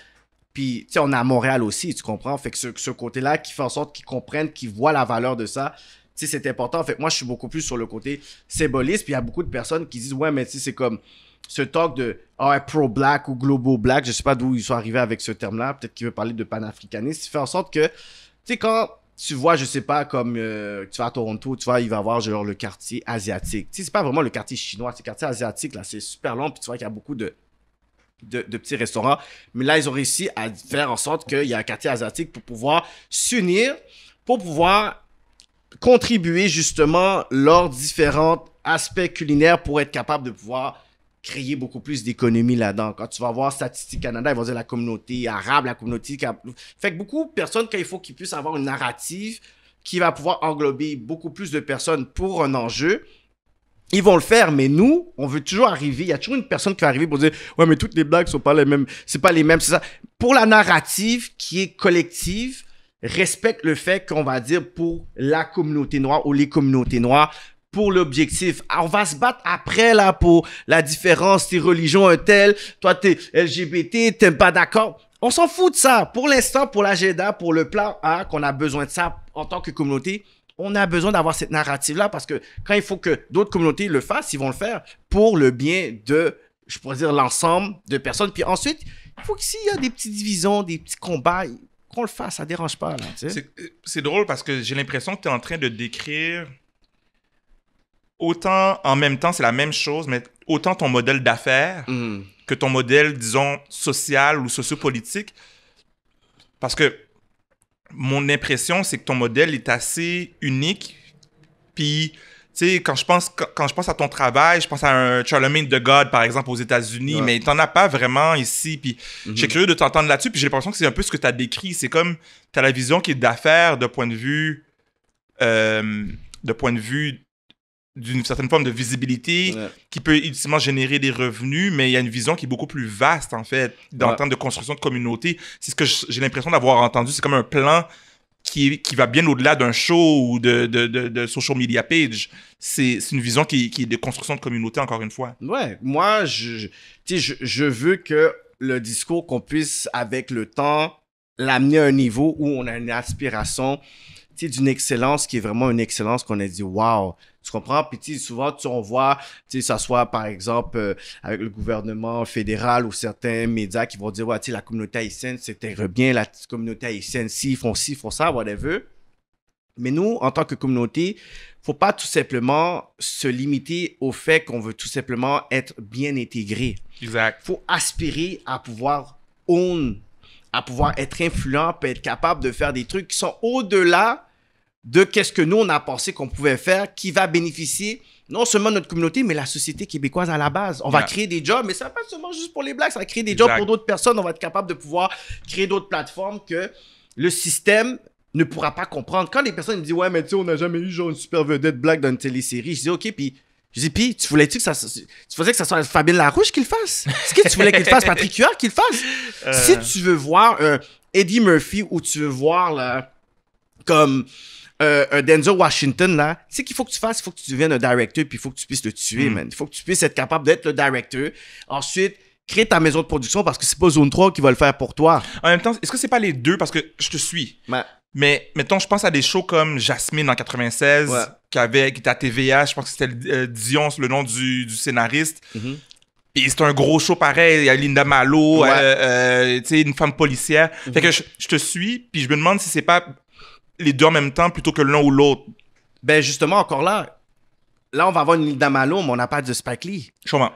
Puis, tu sais, on est à Montréal aussi, tu comprends? Fait que ce côté-là qui fait en sorte qu'ils comprennent, qu'ils voient la valeur de ça, sais, c'est important. En Fait moi, je suis beaucoup plus sur le côté symboliste. Puis il y a beaucoup de personnes qui disent, ouais, mais tu sais, c'est comme ce talk de oh, pro-black ou global-black. black Je sais pas d'où ils sont arrivés avec ce terme-là. Peut-être qu'ils veulent parler de panafricanisme. Ça fait en sorte que, tu sais, quand tu vois, je sais pas, comme euh, tu vas à Toronto, tu vois, il va avoir genre le quartier asiatique. Tu sais, c'est pas vraiment le quartier chinois, c'est le quartier asiatique, là, c'est super long, puis tu vois qu'il y a beaucoup de, de, petits restaurants. Mais là, ils ont réussi à faire en sorte qu'il y a un quartier asiatique pour pouvoir s'unir, pour pouvoir contribuer justement leurs différents aspects culinaires pour être capable de pouvoir créer beaucoup plus d'économies là-dedans. Quand tu vas voir Statistique Canada, ils vont dire la communauté arabe, la communauté... Fait que beaucoup de personnes, quand il faut qu'ils puissent avoir une narrative qui va pouvoir englober beaucoup plus de personnes pour un enjeu, ils vont le faire, mais nous, on veut toujours arriver. Il y a toujours une personne qui va arriver pour dire Ouais, mais toutes les blagues sont pas les mêmes, c'est pas les mêmes, c'est ça. Pour la narrative qui est collective, respecte le fait qu'on va dire pour la communauté noire ou les communautés noires pour l'objectif. Ah, on va se battre après là pour la différence, tes religions un tel, toi t'es LGBT, t'es pas d'accord. On s'en fout de ça. Pour l'instant, pour l'agenda, pour le plan A, qu'on a besoin de ça en tant que communauté, on a besoin d'avoir cette narrative-là parce que quand il faut que d'autres communautés le fassent, ils vont le faire pour le bien de, je pourrais dire, l'ensemble de personnes. Puis ensuite, il faut que s'il y a des petites divisions, des petits combats, qu'on le fasse, ça dérange pas. C'est drôle parce que j'ai l'impression que tu es en train de décrire autant en même temps, c'est la même chose, mais autant ton modèle d'affaires mm. que ton modèle, disons, social ou sociopolitique. Parce que mon impression, c'est que ton modèle est assez unique, puis sais, quand je pense quand je pense à ton travail, je pense à un Charlemagne de God par exemple aux États-Unis, mais mais t'en as pas vraiment ici. Puis j'ai mhm. curieux de t'entendre là-dessus. Puis j'ai l'impression que c'est un peu ce que tu as décrit. C'est comme tu as la vision qui est d'affaires de point de vue euh, de point de vue d'une certaine forme de visibilité qui peut ultimement générer des revenus, mais il y a une vision qui est beaucoup plus vaste, en fait, dans le de construction de communauté. C'est ce que j'ai l'impression d'avoir entendu. C'est comme un plan qui, va bien au-delà d'un show ou de, de, de, social media page. C'est une vision qui, qui, est de construction de communauté, encore une fois. Ouais, moi, je, je veux que le discours qu'on puisse, avec le temps, l'amener à un niveau où on a une aspiration d'une excellence qui est vraiment une excellence qu'on a dit, waouh, tu comprends? Puis souvent, tu, on voit, tu sais, ça soit par exemple euh, avec le gouvernement fédéral ou certains médias qui vont dire, ouais, tu la communauté haïtienne, c'était bien, la communauté haïtienne, si, font ci, ils font ça, whatever. Mais nous, en tant que communauté, faut pas tout simplement se limiter au fait qu'on veut tout simplement être bien intégré. Exact. faut aspirer à pouvoir own, à pouvoir être influent, puis être capable de faire des trucs qui sont au-delà de qu'est-ce que nous, on a pensé qu'on pouvait faire, qui va bénéficier non seulement notre communauté, mais la société québécoise à la base. On va créer des jobs, mais ça va pas seulement juste pour les Blacks, ça va créer des jobs pour d'autres personnes. On va être capable de pouvoir créer d'autres plateformes que le système ne pourra pas comprendre. Quand les personnes me disent Ouais, mais tu sais, on n'a jamais eu genre une super vedette black dans une télésérie, je dis Ok, puis. Je dis, puis tu voulais-tu que ça. Tu que ça soit Fabien Larouche qui le fasse? Est-ce que tu voulais qu'il fasse, Patrick <laughs> Huard qui fasse? Euh. Si tu veux voir euh, Eddie Murphy ou tu veux voir là, comme euh, un Denzel Washington, là, tu sais qu'il faut que tu fasses, il faut que tu deviennes un directeur, puis il faut que tu puisses le tuer, mm. man. Il faut que tu puisses être capable d'être le directeur. Ensuite, crée ta maison de production parce que c'est pas Zone 3 qui va le faire pour toi. En même temps, est-ce que c'est pas les deux? Parce que je te suis. Mais mettons, je pense à des shows comme Jasmine en 96, qui, avait, qui était à TVA, je pense que c'était euh, Dion, le nom du, scénariste. Mm-hmm. Et c'est un gros show pareil. Il y a Linda Malo, euh, tu sais, une femme policière. Fait mm-hmm. que je, je, te suis, puis je me demande si c'est pas les deux en même temps plutôt que l'un ou l'autre. Ben justement, encore là, là, on va avoir une île mais on n'a pas de Spike Lee. Tu comprends?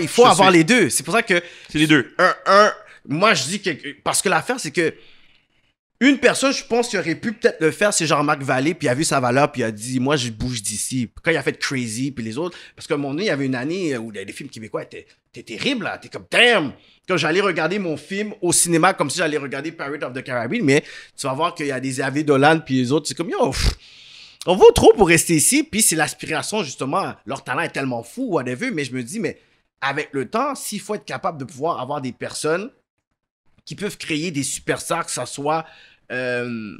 Il faut avoir les deux. C'est pour ça que... C'est les deux. Un, un, moi, je dis que... Parce que l'affaire, c'est que une personne, je pense, qui aurait pu peut-être le faire, c'est Jean-Marc Vallée, puis il a vu sa valeur, puis il a dit, moi, je bouge d'ici. Quand il a fait Crazy, puis les autres, parce que mon nez, il y avait une année euh, où les films québécois étaient, terribles, là. T'es comme, damn! Quand j'allais regarder mon film au cinéma, comme si j'allais regarder Pirate of the Caribbean, mais tu vas voir qu'il y a des avis Dolan, puis les autres, c'est comme, yo, on vaut trop pour rester ici, puis c'est l'aspiration, justement. Leur talent est tellement fou, whatever, mais je me dis, mais avec le temps, s'il faut être capable de pouvoir avoir des personnes qui peuvent créer des superstars, que ce soit euh,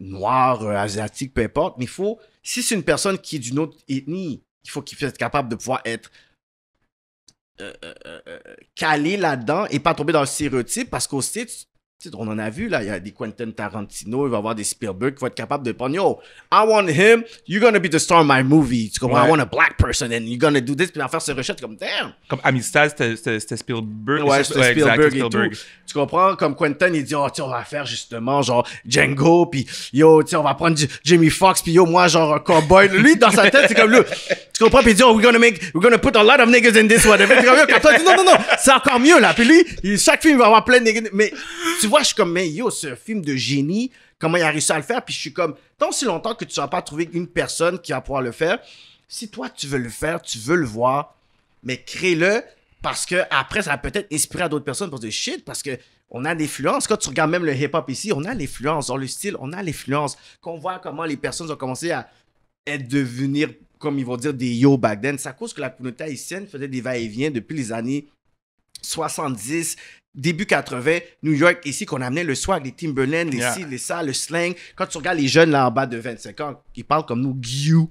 noir, euh, asiatique, peu importe, mais il faut, si c'est une personne qui est d'une autre ethnie, il faut qu'il soit capable de pouvoir être euh, euh, calé là-dedans et pas tomber dans le stéréotype parce qu'au site, on en a vu là, il y a des Quentin Tarantino, il va y avoir des Spielberg qui vont être capables de prendre Yo, I want him, you're gonna be the star of my movie. Tu comprends? I want a black person and you're gonna do this, puis en faire ce recherche comme damn. Comme Amistad, c'était Spielberg. c'était Spielberg, Spielberg, tu comprends? Comme Quentin, il dit, oh, tiens, on va faire justement, genre, Django, puis yo, tiens, on va prendre Jimmy Fox, puis yo, moi, genre, un cowboy. Lui, dans sa tête, c'est comme, lui, tu comprends? Puis il dit, oh, we're gonna make, we're gonna put a lot of niggas in this, whatever. Puis comme, dit, non, non, non, c'est encore mieux, là. Puis lui, chaque film, il va avoir plein de niggas. Mais tu vois, je suis comme, mais yo, ce film de génie, comment il a réussi à le faire? Puis je suis comme, tant si longtemps que tu n'as pas trouvé une personne qui va pouvoir le faire, si toi, tu veux le faire, tu veux le voir, mais crée-le parce que après, ça a peut-être inspiré à d'autres personnes pour dire shit, parce que on a l'influence. Quand tu regardes même le hip-hop ici, on a l'influence. Dans le style, on a l'influence. Quand on voit comment les personnes ont commencé à être devenir, comme ils vont dire, des yo back then, c'est à cause que la communauté haïtienne faisait des va-et-vient depuis les années 70, début 80, New York, ici, qu'on amenait le swag, les Timberland, les les ça, le slang. Quand tu regardes les jeunes là en bas de 25 ans, ils parlent comme nous, Guillou.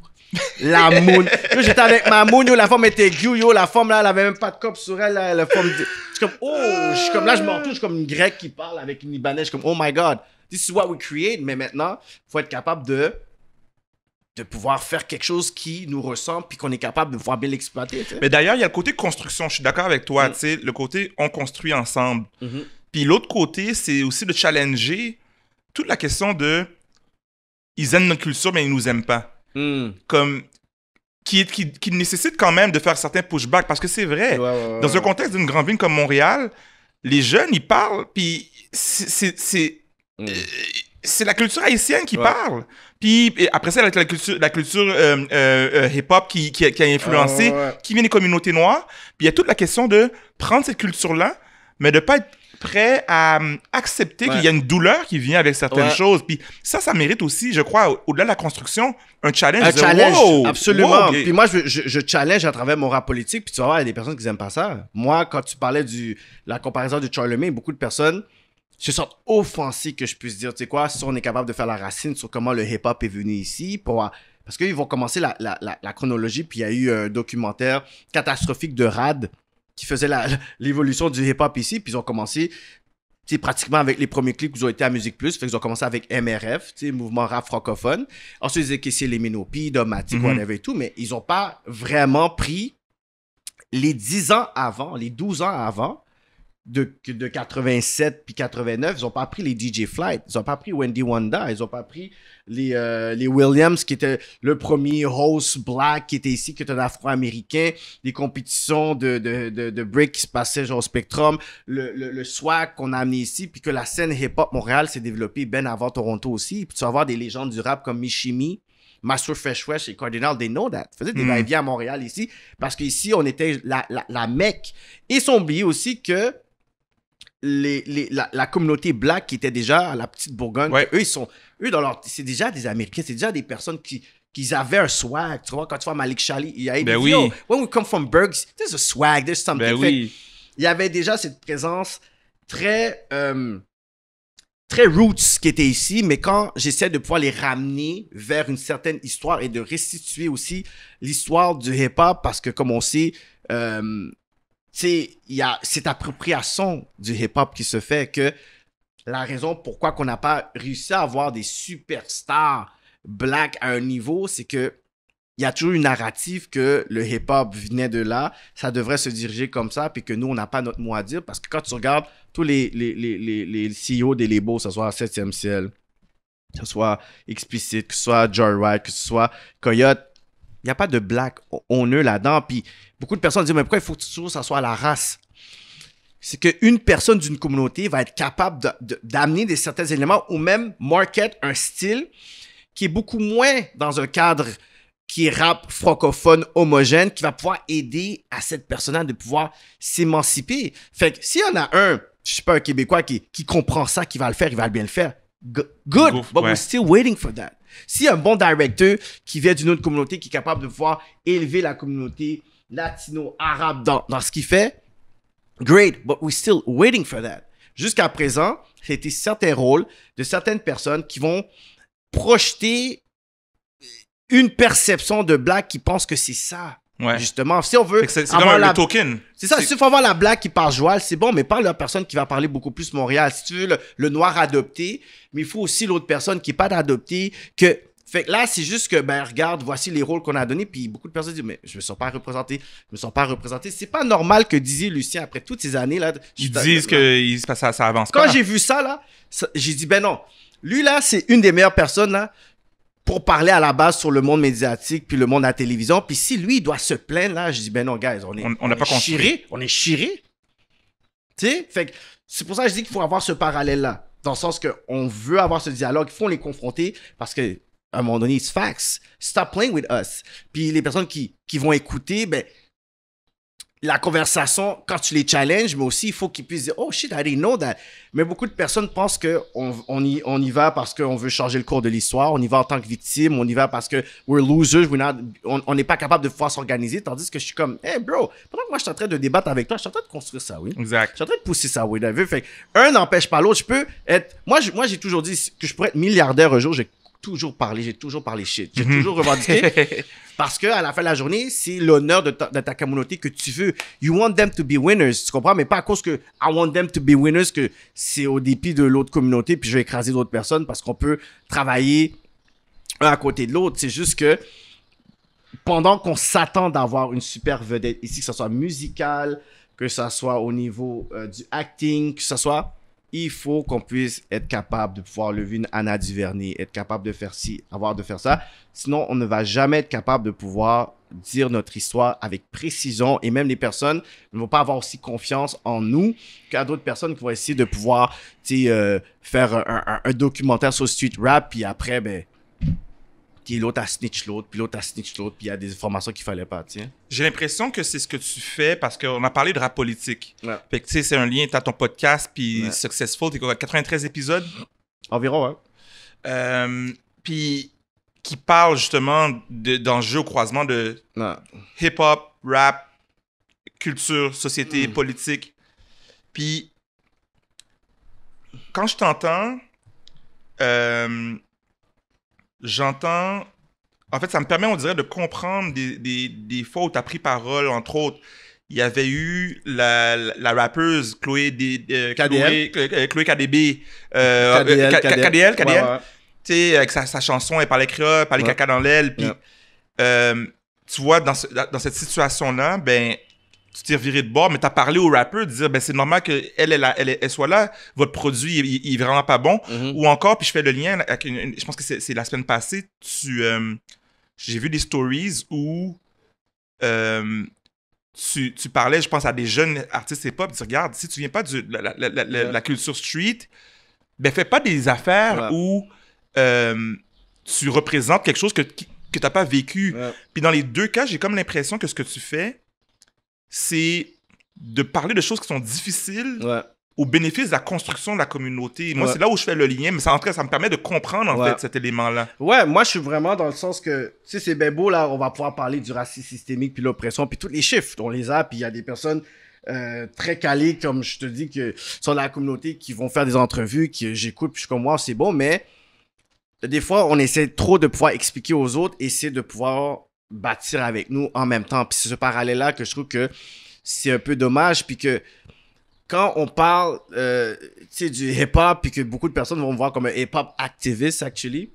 La moune. J'étais avec ma moune, la forme était gueule, la forme là, elle avait même pas de cop sur elle, la forme. Je suis comme, oh, comme là, je m'en touche comme une grecque qui parle avec une libanaise, je suis comme, oh my god, this is what we create, mais maintenant, faut être capable de de pouvoir faire quelque chose qui nous ressemble puis qu'on est capable de voir bien l'exploiter. Mais d'ailleurs, il y a le côté construction, je suis d'accord avec toi, mm. le côté on construit ensemble. Mm-hmm. Puis l'autre côté, c'est aussi de challenger toute la question de ils aiment notre culture mais ils nous aiment pas. Hmm. Comme, qui, qui, qui, nécessite quand même de faire certains pushback parce que c'est vrai. Dans un contexte d'une grande ville comme Montréal, les jeunes, ils parlent, puis c'est. C'est hmm. euh, la culture haïtienne qui parle. Puis après ça, la, culture, la culture euh, euh, hip-hop qui, qui, a influencé, qui vient des communautés noires. Puis il y a toute la question de prendre cette culture-là, mais de ne pas être prêt à euh, accepter qu'il y a une douleur qui vient avec certaines choses. Puis ça, ça mérite aussi, je crois, au- delà de la construction, un challenge. Un challenge, absolument. Puis moi, je, je, challenge à travers mon rap politique, puis tu vas voir, il y a des personnes qui n'aiment pas ça. Moi, quand tu parlais de la comparaison de Charlemagne, beaucoup de personnes se sentent offensées que je puisse dire, tu sais quoi, si on est capable de faire la racine sur comment le hip-hop est venu ici, pour... Parce qu'ils vont commencer la, la, la, la chronologie, puis il y a eu un documentaire catastrophique de Rad qui faisaient <laughs> l'évolution du hip-hop ici, puis ils ont commencé sais pratiquement avec les premiers clips, ils ont été à Musique Plus. Fait qu'ils ont commencé avec MRF, sais mouvement rap francophone. Ensuite, ils ont essayé les Minopi, Domatic, mm -hmm. whatever et tout. Mais ils n'ont pas vraiment pris les 10 ans avant, les 12 ans avant, de, de 87 puis 89, ils n'ont pas pris les DJ Flight, ils n'ont pas pris Wendy Wanda, ils n'ont pas pris les, euh, les Williams qui était le premier host black qui était ici, qui était un afro-américain, les compétitions de, de, de, break qui se passaient genre au Spectrum, le, le, le swag qu'on a amené ici, puis que la scène hip-hop Montréal s'est développée bien avant Toronto aussi, puis tu vas avoir des légendes du rap comme Michimi, Master Fresh et Cardinal, they know that. Faisaient des hmm. à Montréal ici, parce qu'ici, on était la, la, la Mecque. Et ils sont aussi que les, la, communauté black qui était déjà à la petite Bourgogne, eux, ils sont, eux, dans leur, c'est déjà des Américains, c'est déjà des personnes qui, qui avaient un swag. Tu vois, quand tu vois Malik Charlie, il y a ben oui. when we come from Bergs, there's a swag, there's something. Ben oui. Il y avait déjà cette présence très, euh, très roots qui était ici, mais quand j'essaie de pouvoir les ramener vers une certaine histoire et de restituer aussi l'histoire du hip-hop, parce que comme on sait, euh, c'est il y a cette appropriation du hip-hop qui se fait que la raison pourquoi qu'on n'a pas réussi à avoir des superstars black à un niveau, c'est que il y a toujours une narrative que le hip-hop venait de là, ça devrait se diriger comme ça, puis que nous, on n'a pas notre mot à dire. Parce que quand tu regardes tous les, les, CEO des labels, que ce soit 7 ciel, que ce soit Explicit, que ce soit Joyride, que ce soit Coyote, il n'y a pas de black on-eux là-dedans. Puis beaucoup de personnes disent, mais pourquoi il faut toujours ça soit la race? C'est qu'une personne d'une communauté va être capable d'amener des certains éléments ou même market un style qui est beaucoup moins dans un cadre qui est rap francophone homogène, qui va pouvoir aider à cette personne-là de pouvoir s'émanciper. Fait que s'il y en a un, je sais pas, un Québécois qui, comprend ça, qui va le faire, il va bien le faire. Good. But we're still waiting for that. Si un bon directeur qui vient d'une autre communauté, qui est capable de voir élever la communauté latino-arabe dans, dans ce qu'il fait, great, but we're still waiting for that. Jusqu'à présent, c'était certains rôles de certaines personnes qui vont projeter une perception de black qui pense que c'est ça. Justement, si on veut. C'est la... token. C'est ça, si tu veux avoir la blague qui parle joual, c'est bon, mais pas la personne qui va parler beaucoup plus Montréal. Si tu veux le, noir adopté, mais il faut aussi l'autre personne qui n'est pas adoptée, que. Fait que là, c'est juste que, ben, regarde, voici les rôles qu'on a donnés. Puis beaucoup de personnes disent, mais je me sens pas représenté, je me sens pas représenté. C'est pas normal que disait Lucien, après toutes ces années, là. Ils disent que ça, ça avance pas. Quand j'ai vu ça, là, j'ai dit, ben non. Lui, là, c'est une des meilleures personnes, là pour parler à la base sur le monde médiatique puis le monde à la télévision. Puis si lui, il doit se plaindre, là, je dis, ben non, guys, on est, on, chiré, on est chiré. Tu sais? Fait c'est pour ça que je dis qu'il faut avoir ce parallèle-là. Dans le sens qu'on veut avoir ce dialogue, il faut les confronter parce que, à un moment donné, c'est facts. Stop playing with us. Puis les personnes qui, qui vont écouter, ben, la conversation quand tu les challenges, mais aussi il faut qu'ils puissent dire Oh shit, I didn't know that. Mais beaucoup de personnes pensent qu'on on y, on y va parce qu'on veut changer le cours de l'histoire, on y va en tant que victime, on y va parce que we're losers, on n'est pas capable de pouvoir s'organiser. Tandis que je suis comme Hey bro, pendant que moi je suis en train de débattre avec toi, je suis en train de construire ça, oui. Exact. Je suis en train de pousser ça, oui. Fait un n'empêche pas l'autre. Je peux être. Moi, j'ai toujours dit que je pourrais être milliardaire un jour, j'ai toujours parlé, j'ai toujours parlé shit, j'ai mhm. toujours revendiqué. <laughs> Parce que à la fin de la journée, c'est l'honneur de, ta communauté que tu veux. You want them to be winners, tu comprends? Mais pas à cause que I want them to be winners que c'est au dépit de l'autre communauté puis je vais écraser d'autres personnes parce qu'on peut travailler un à côté de l'autre. C'est juste que pendant qu'on s'attend d'avoir une super vedette ici, que ce soit musical, que ce soit au niveau euh, du acting, que ce soit il faut qu'on puisse être capable de pouvoir lever une Anna Duvernay, être capable de faire ci, avoir de faire ça. Sinon, on ne va jamais être capable de pouvoir dire notre histoire avec précision et même les personnes ne vont pas avoir aussi confiance en nous qu'à d'autres personnes qui vont essayer de pouvoir sais, euh, faire un, un, documentaire sur street rap puis après ben puis l'autre a snitch l'autre, puis l'autre a snitch l'autre, puis il y a des informations qu'il fallait pas, J'ai l'impression que c'est ce que tu fais parce qu'on a parlé de rap politique. Fait que, tu sais, c'est un lien, t'as ton podcast, puis Successful, t'es 93 épisodes? Environ, ouais. Euh, puis qui parle justement d'enjeux de, au croisement de hip-hop, rap, culture, société, hmm. politique. Puis, quand je t'entends, euh, j'entends. En fait, ça me permet, on dirait, de comprendre des, des, des as pris parole, entre autres. Il y avait eu la, la, rappeuse Chloé, euh, KDB. Euh, euh, KDL, Tu sais, avec sa, chanson, elle parlait créole, elle parlait ouais. caca dans l'aile. Puis, tu vois, dans, dans cette situation-là, ben, tu t'es viré de bord, mais t'as parlé au rappeur de dire, ben c'est normal qu'elle elle, elle, elle, soit là, votre produit, il, est vraiment pas bon. Mhm. Ou encore, puis je fais le lien je pense que c'est la semaine passée, tu, euh, j'ai vu des stories où euh, tu, parlais, je pense, à des jeunes artistes hip-hop, tu regarde, si tu viens pas de la, la, culture street, ben fais pas des affaires où euh, tu représentes quelque chose que, que t'as pas vécu. Puis dans les deux cas, j'ai comme l'impression que ce que tu fais, c'est de parler de choses qui sont difficiles au bénéfice de la construction de la communauté. Moi, c'est là où je fais le lien, mais ça, en ça me permet de comprendre, en fait, cet élément-là. Ouais, moi, je suis vraiment dans le sens que, tu sais, c'est bien beau, là, on va pouvoir parler du racisme systémique, puis l'oppression, puis tous les chiffres, on les a, puis il y a des personnes... Euh, très calées, comme je te dis que sur la communauté qui vont faire des entrevues que j'écoute puis je suis comme moi c'est bon mais des fois on essaie trop de pouvoir expliquer aux autres essayer de pouvoir bâtir avec nous en même temps. Puis c'est ce parallèle-là que je trouve que c'est un peu dommage. Puis que quand on parle euh, du hip-hop, puis que beaucoup de personnes vont me voir comme un hip-hop activiste, actually,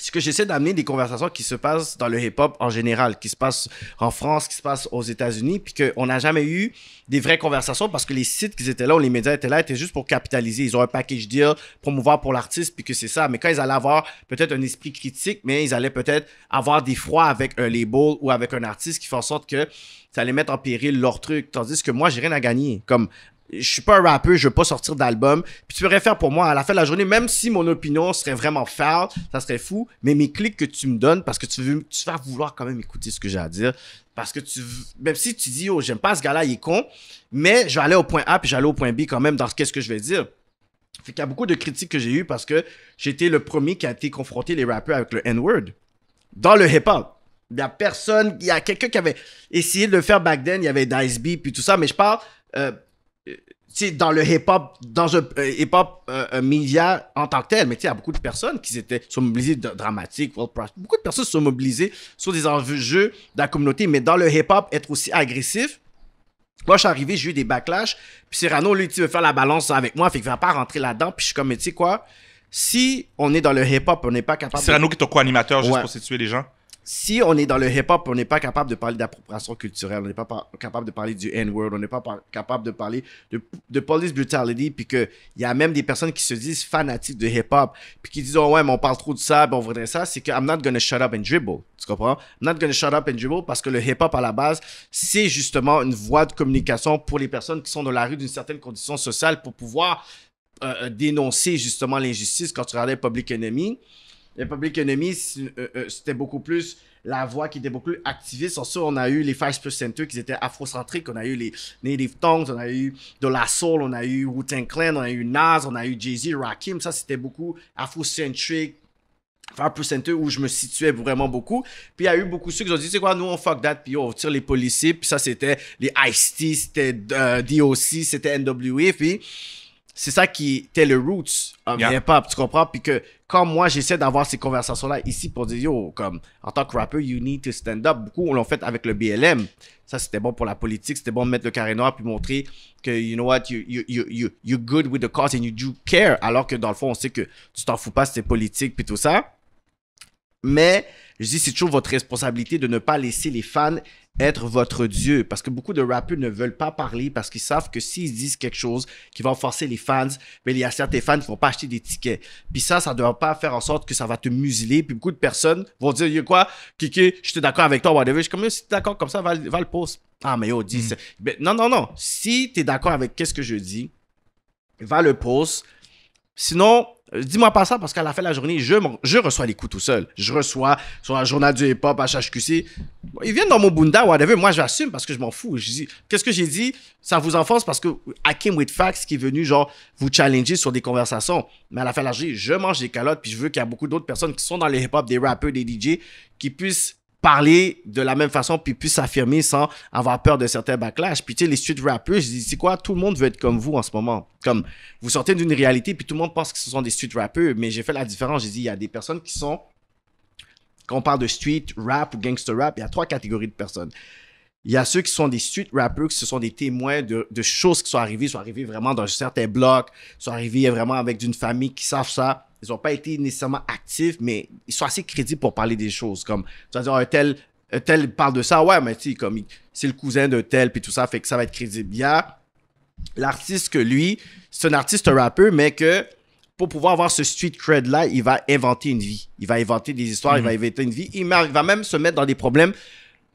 ce que j'essaie d'amener des conversations qui se passent dans le hip-hop en général, qui se passent en France, qui se passent aux États-Unis, puis qu'on n'a jamais eu des vraies conversations parce que les sites qui étaient là, où les médias étaient là, étaient juste pour capitaliser. Ils ont un package deal, promouvoir pour l'artiste, puis que c'est ça. Mais quand ils allaient avoir peut-être un esprit critique, mais ils allaient peut-être avoir des froids avec un label ou avec un artiste qui fait en sorte que ça allait mettre en péril leur truc. Tandis que moi, j'ai rien à gagner. Comme je suis pas un rappeur, je veux pas sortir d'album. Puis tu pourrais faire pour moi à la fin de la journée, même si mon opinion serait vraiment faible, ça serait fou, mais mes clics que tu me donnes parce que tu veux, tu vas vouloir quand même écouter ce que j'ai à dire. Parce que tu, même si tu dis, oh, j'aime pas ce gars-là, il est con, mais je vais aller au point A puis j'allais au point B quand même dans qu'est-ce que je vais dire. Fait qu'il y a beaucoup de critiques que j'ai eues parce que j'étais le premier qui a été confronté les rappeurs avec le N-word dans le hip-hop. Il y a personne, il y a quelqu'un qui avait essayé de le faire back then, il y avait Dice B puis tout ça, mais je parle euh, dans le hip-hop, dans un euh, hip-hop euh, média en tant que tel. Mais tu il y a beaucoup de personnes qui étaient, sont mobilisées de, dramatiques, beaucoup de personnes sont mobilisées sur des enjeux de la communauté. Mais dans le hip-hop, être aussi agressif, moi, je suis arrivé, j'ai eu des backlash. Puis Cyrano, lui, tu veut faire la balance avec moi, fait qu'il va pas rentrer là-dedans. Puis je suis comme, mais tu sais quoi, si on est dans le hip-hop, on n'est pas capable. Cyrano qui est co-animateur, juste pour situer les gens si on est dans le hip-hop, on n'est pas capable de parler d'appropriation culturelle, on n'est pas capable de parler du N-word, on n'est pas capable de parler de, police brutality, puis qu'il y a même des personnes qui se disent fanatiques de hip-hop, puis qui disent, oh ouais, mais on parle trop de ça, ben on voudrait ça, c'est que I'm not gonna shut up and dribble. Tu comprends? I'm not gonna shut up and dribble parce que le hip-hop à la base, c'est justement une voie de communication pour les personnes qui sont dans la rue d'une certaine condition sociale pour pouvoir euh, euh, dénoncer justement l'injustice quand tu regardes Public Enemy les Public Enemy, euh, euh, c'était beaucoup plus la voix qui était beaucoup plus activiste. ça, on a eu les Five Center qui étaient afrocentriques. On a eu les Native Tongues, on a eu De La Soul, on a eu Wu-Tang Clan, on a eu Nas, on a eu Jay-Z, Rakim. Ça, c'était beaucoup afrocentrique. Five percenter où je me situais vraiment beaucoup. Puis il y a eu beaucoup de ceux qui ont dit, c'est quoi, nous on fuck that, puis on tire les policiers. Puis ça, c'était les Ice-T, c'était euh, DOC, c'était NWA. Puis c'est ça qui était le roots on yeah. pas tu comprends? Puis que comme moi j'essaie d'avoir ces conversations là ici pour dire yo comme en tant que rapper you need to stand up beaucoup on l'ont fait avec le BLM ça c'était bon pour la politique c'était bon de mettre le carré noir puis montrer que you know what you you you you you're good with the cause and you do care alors que dans le fond on sait que tu t'en fous pas c'est politique puis tout ça mais je dis, c'est toujours votre responsabilité de ne pas laisser les fans être votre Dieu. Parce que beaucoup de rappeurs ne veulent pas parler parce qu'ils savent que s'ils disent quelque chose qui va forcer les fans, mais ben, il y a certains fans qui vont pas acheter des tickets. Puis ça, ça ne doit pas faire en sorte que ça va te museler. Puis beaucoup de personnes vont dire, quoi, Kiki, je suis d'accord avec toi, whatever. Je suis comme, si t'es d'accord comme ça, va, le poste. Ah, mais oh, dis. Mm. Ben, non, non, non. Si tu es d'accord avec qu'est-ce que je dis, va le poste. Sinon, euh, dis-moi pas ça parce qu'à la fin de la journée, je, je reçois les coups tout seul. Je reçois sur la journée du hip-hop, HHQC. Ils viennent dans mon bunda, whatever. Moi, j'assume parce que je m'en fous. Je dis, qu'est-ce que j'ai dit? Ça vous enfonce parce que Hakim with Facts qui est venu, genre, vous challenger sur des conversations. Mais à la fin de la journée, je mange des calottes puis je veux qu'il y ait beaucoup d'autres personnes qui sont dans le hip-hop, des rappeurs, des DJ, qui puissent parler de la même façon puis puisse s'affirmer sans avoir peur de certains backlash. Puis tu sais, les street rappers, je dis, c'est quoi, tout le monde veut être comme vous en ce moment. Comme vous sortez d'une réalité puis tout le monde pense que ce sont des street rappers, mais j'ai fait la différence. J'ai dit, il y a des personnes qui sont, quand on parle de street rap ou gangster rap, il y a trois catégories de personnes. Il y a ceux qui sont des street rappers, qui ce sont des témoins de, choses qui sont arrivées, sont arrivées vraiment dans certains blocs, sont arrivées vraiment avec d'une famille qui savent ça ils n'ont pas été nécessairement actifs, mais ils sont assez crédibles pour parler des choses. Comme, tu vas dire, un tel, tel parle de ça, ouais, mais tu sais, comme, c'est le cousin d'un tel, puis tout ça, fait que ça va être crédible. Il y a l'artiste que lui, c'est un artiste rappeur, mais que pour pouvoir avoir ce street cred-là, il va inventer une vie. Il va inventer des histoires, il va mhm. inventer une vie. Il va même se mettre dans des problèmes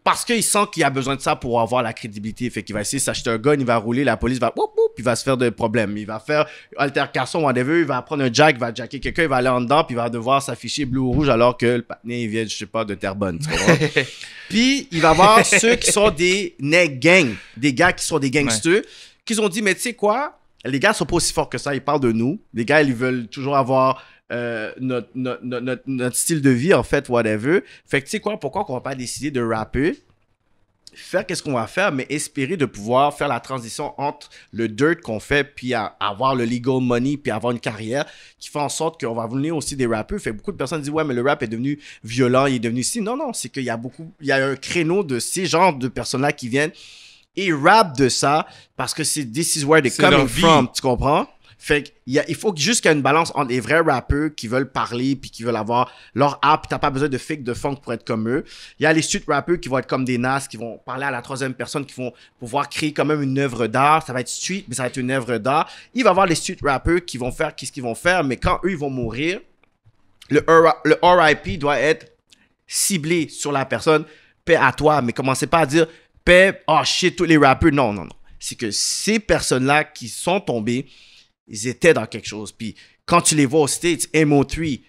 parce qu'il sent qu'il a besoin de ça pour avoir la crédibilité. Fait qu'il va essayer de s'acheter un gun, il va rouler, la police va puis il va se faire des problèmes. Il va faire altercation, il va prendre un jack, il va jacker quelqu'un, il va aller en dedans, puis il va devoir s'afficher bleu ou rouge alors que le patiné, il vient, je sais pas, de Terrebonne. <laughs> puis il va voir ceux qui sont des neg gangs, des gars qui sont des gangsters, qui ont dit, mais tu sais quoi, les gars sont pas aussi forts que ça, ils parlent de nous. Les gars, ils veulent toujours avoir euh, notre, notre, notre, style de vie, en fait, whatever. Fait que tu sais quoi, pourquoi qu'on va pas décider de rapper faire qu'est-ce qu'on va faire, mais espérer de pouvoir faire la transition entre le dirt qu'on fait, puis à, avoir le legal money, puis avoir une carrière qui fait en sorte qu'on va venir aussi des rappeurs. Fait beaucoup de personnes disent ouais, mais le rap est devenu violent, il est devenu si. Non, non, c'est qu'il y a beaucoup, il y a un créneau de ces genres de personnes-là qui viennent et rap de ça parce que c'est this is where they're coming from, tu comprends? Fait qu'il il faut juste qu'il y ait une balance entre les vrais rappeurs qui veulent parler puis qui veulent avoir leur app t'as pas besoin de fake de funk pour être comme eux. Il y a les street rappeurs qui vont être comme des nas, qui vont parler à la troisième personne, qui vont pouvoir créer quand même une œuvre d'art. Ça va être street, mais ça va être une œuvre d'art. Il va y avoir les street rappeurs qui vont faire qu'est-ce qu'ils vont faire, mais quand eux ils vont mourir, le, le RIP doit être ciblé sur la personne. Paix à toi, mais commencez pas à dire paix, oh shit, tous les rappeurs. Non, non, non. C'est que ces personnes-là qui sont tombées, ils étaient dans quelque chose. Puis quand tu les vois aux States, MO3,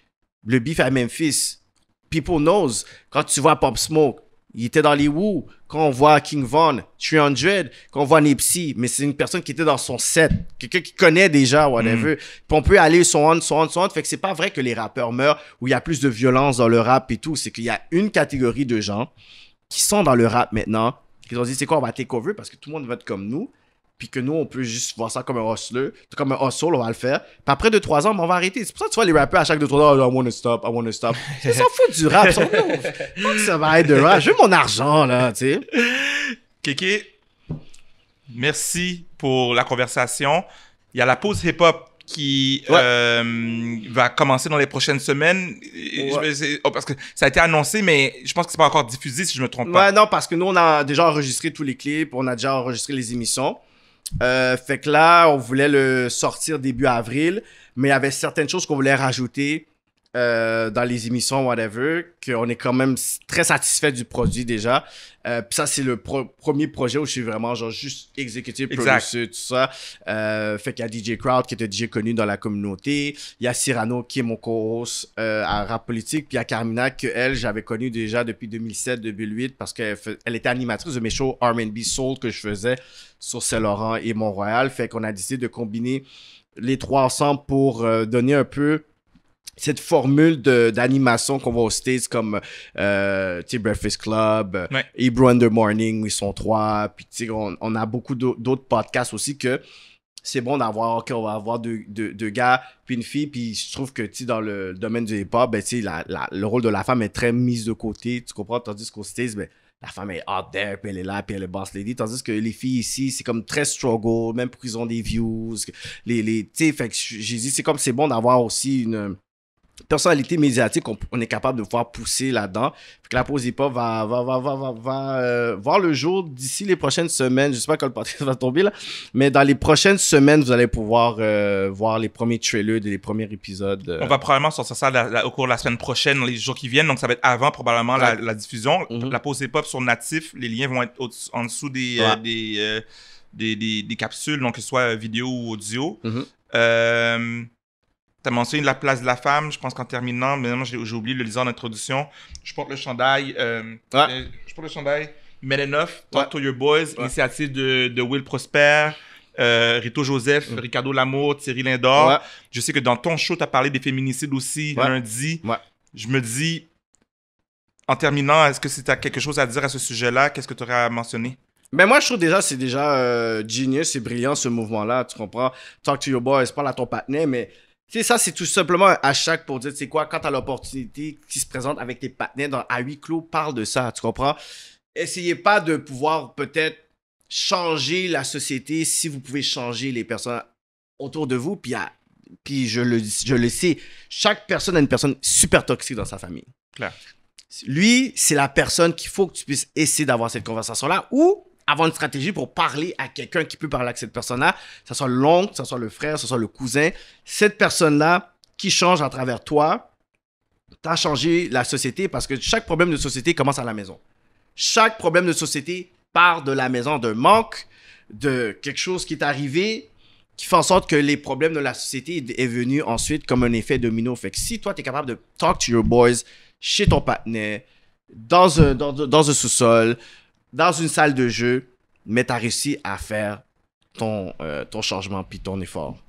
le beef à Memphis, people knows. Quand tu vois Pop Smoke, il était dans les Woo. Quand on voit King Von, 300, quand on voit Nipsey, mais c'est une personne qui était dans son set, quelqu'un qui connaît déjà, whatever. Mm. Puis on peut aller son on, son on, son Fait que c'est pas vrai que les rappeurs meurent ou il y a plus de violence dans le rap et tout. C'est qu'il y a une catégorie de gens qui sont dans le rap maintenant, qui ont dit c'est quoi, on va take over parce que tout le monde va comme nous puis que nous, on peut juste voir ça comme un hustler, comme un hustle, on va le faire. Puis après 2-3 ans, ben, on va arrêter. C'est pour ça que tu vois les rappeurs à chaque 2-3 ans, oh, I wanna stop, I wanna stop. <laughs> Ils s'en foutent du rap. Ils sont, ça va être de rap. Je veux mon argent, là, tu sais. Kéké, merci pour la conversation. Il y a la pause hip-hop qui euh, va commencer dans les prochaines semaines. Oh, parce que ça a été annoncé, mais je pense que c'est pas encore diffusé, si je ne me trompe ouais, pas. non, parce que nous, on a déjà enregistré tous les clips, on a déjà enregistré les émissions. Euh, fait que là, on voulait le sortir début avril, mais il y avait certaines choses qu'on voulait rajouter euh, dans les émissions, whatever, qu'on est quand même très satisfait du produit déjà. Euh, puis ça, c'est le premier projet où je suis vraiment genre juste exécutif, producer, tout ça. fait qu'il y a DJ Crowd qui était DJ connu dans la communauté. Il y a Cyrano qui est mon co-host à Rap Politique. Puis il y a Carmina que elle, j'avais connue déjà depuis 2007-2008 parce qu'elle elle était animatrice de mes shows R&B Soul que je faisais sur Saint-Laurent et Mont-Royal. Fait qu'on a décidé de combiner les trois ensemble pour euh, donner un peu cette formule d'animation qu'on voit aux States comme euh, Breakfast Club, euh, Hebrew in the Morning où ils sont trois, puis on, a beaucoup d'autres podcasts aussi que c'est bon d'avoir, OK, on va avoir deux, gars puis une fille, puis je trouve que tu dans le domaine du hip-hop, ben, le rôle de la femme est très mis de côté, tu comprends, tandis qu'aux States, ben, la femme est out there, puis elle est là, puis elle est boss lady. Tandis que les filles ici, c'est comme très struggle, même pour qu'ils ont des views. Les, les, tu sais, fait que j'ai dit, c'est comme c'est bon d'avoir aussi une, personnalité médiatique on est capable de voir pousser là-dedans. que la pause hip-hop va, va, va, va, va, euh, voir le jour d'ici les prochaines semaines. Je sais pas quand le podcast va tomber là, mais dans les prochaines semaines, vous allez pouvoir euh, voir les premiers trailers et les premiers épisodes. Euh. On va probablement sortir ça au cours de la semaine prochaine, les jours qui viennent. Donc ça va être avant probablement la, diffusion. Mm-hmm. La pause hip-hop sur Natif, les liens vont être en dessous des, des, des, capsules, donc que ce soit vidéo ou audio. Mm-hmm. Tu as mentionné la place de la femme, je pense qu'en terminant, mais j'ai oublié le lisant en introduction. Je porte le chandail. Euh, je porte le chandail Melenoff, Talk to Your Boys, initiative de, de Will Prosper. Euh, Rito Joseph, mm. Ricardo Lamour, Thierry Lindor. Je sais que dans ton show, tu as parlé des féminicides aussi lundi. Ouais. Je me dis, en terminant, est-ce que si tu as quelque chose à dire à ce sujet-là, qu'est-ce que tu aurais à mentionner? Ben moi, je trouve déjà, c'est déjà euh, génial c'est brillant ce mouvement-là, tu comprends? Talk to your boys, parle à ton patinet, mais tu sais, ça, c'est tout simplement un chaque pour dire, c'est quoi, quand t'as l'opportunité qui se présente avec tes partenaires dans, à huis clos, parle de ça, tu comprends? Essayez pas de pouvoir peut-être changer la société si vous pouvez changer les personnes autour de vous. Puis, puis je, le, je le sais, chaque personne a une personne super toxique dans sa famille. Claire. Lui, c'est la personne qu'il faut que tu puisses essayer d'avoir cette conversation-là ou avoir une stratégie pour parler à quelqu'un qui peut parler avec cette personne-là, que ce soit l'oncle, que ce soit le frère, que ce soit le cousin, cette personne-là qui change à travers toi, t'as changé la société parce que chaque problème de société commence à la maison. Chaque problème de société part de la maison, d'un manque, de quelque chose qui est arrivé, qui fait en sorte que les problèmes de la société est venu ensuite comme un effet domino. Fait que si toi, tu es capable de talk to your boys chez ton partenaire, dans un, dans un sous-sol, dans une salle de jeu, mais tu as réussi à faire ton, euh, ton changement puis ton effort.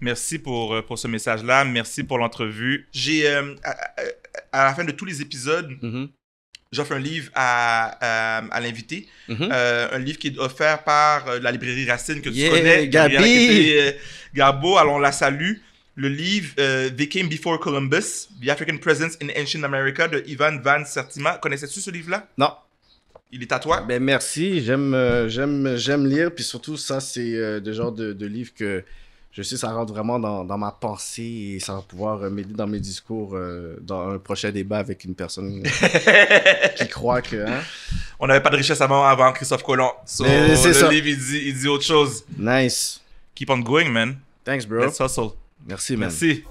Merci pour, euh, pour ce message-là. Merci pour l'entrevue. J'ai, euh, à, la fin de tous les épisodes, mm-hmm. j'offre un livre à, à, l'invité. Mm-hmm. un livre qui est offert par la librairie Racine que tu connais. Gabi! Gabo, alors on la salue. Le livre They Came Before Columbus, The African Presence in Ancient America de Ivan Van Sertima. Connaissais-tu ce livre-là? Non. Il est à toi. Ben merci. J'aime, euh, j'aime, j'aime lire. Puis surtout, ça, c'est euh, le genre de, de, livre que je sais, ça rentre vraiment dans, ma pensée et ça va pouvoir euh, m'aider dans mes discours dans un prochain débat avec une personne <laughs> qui croit que. Hein. On n'avait pas de richesse avant, avant Christophe Colomb. le livre, il dit, il dit autre chose. Nice. Keep on going, man. Thanks, bro. Let's hustle. Merci, man. Merci.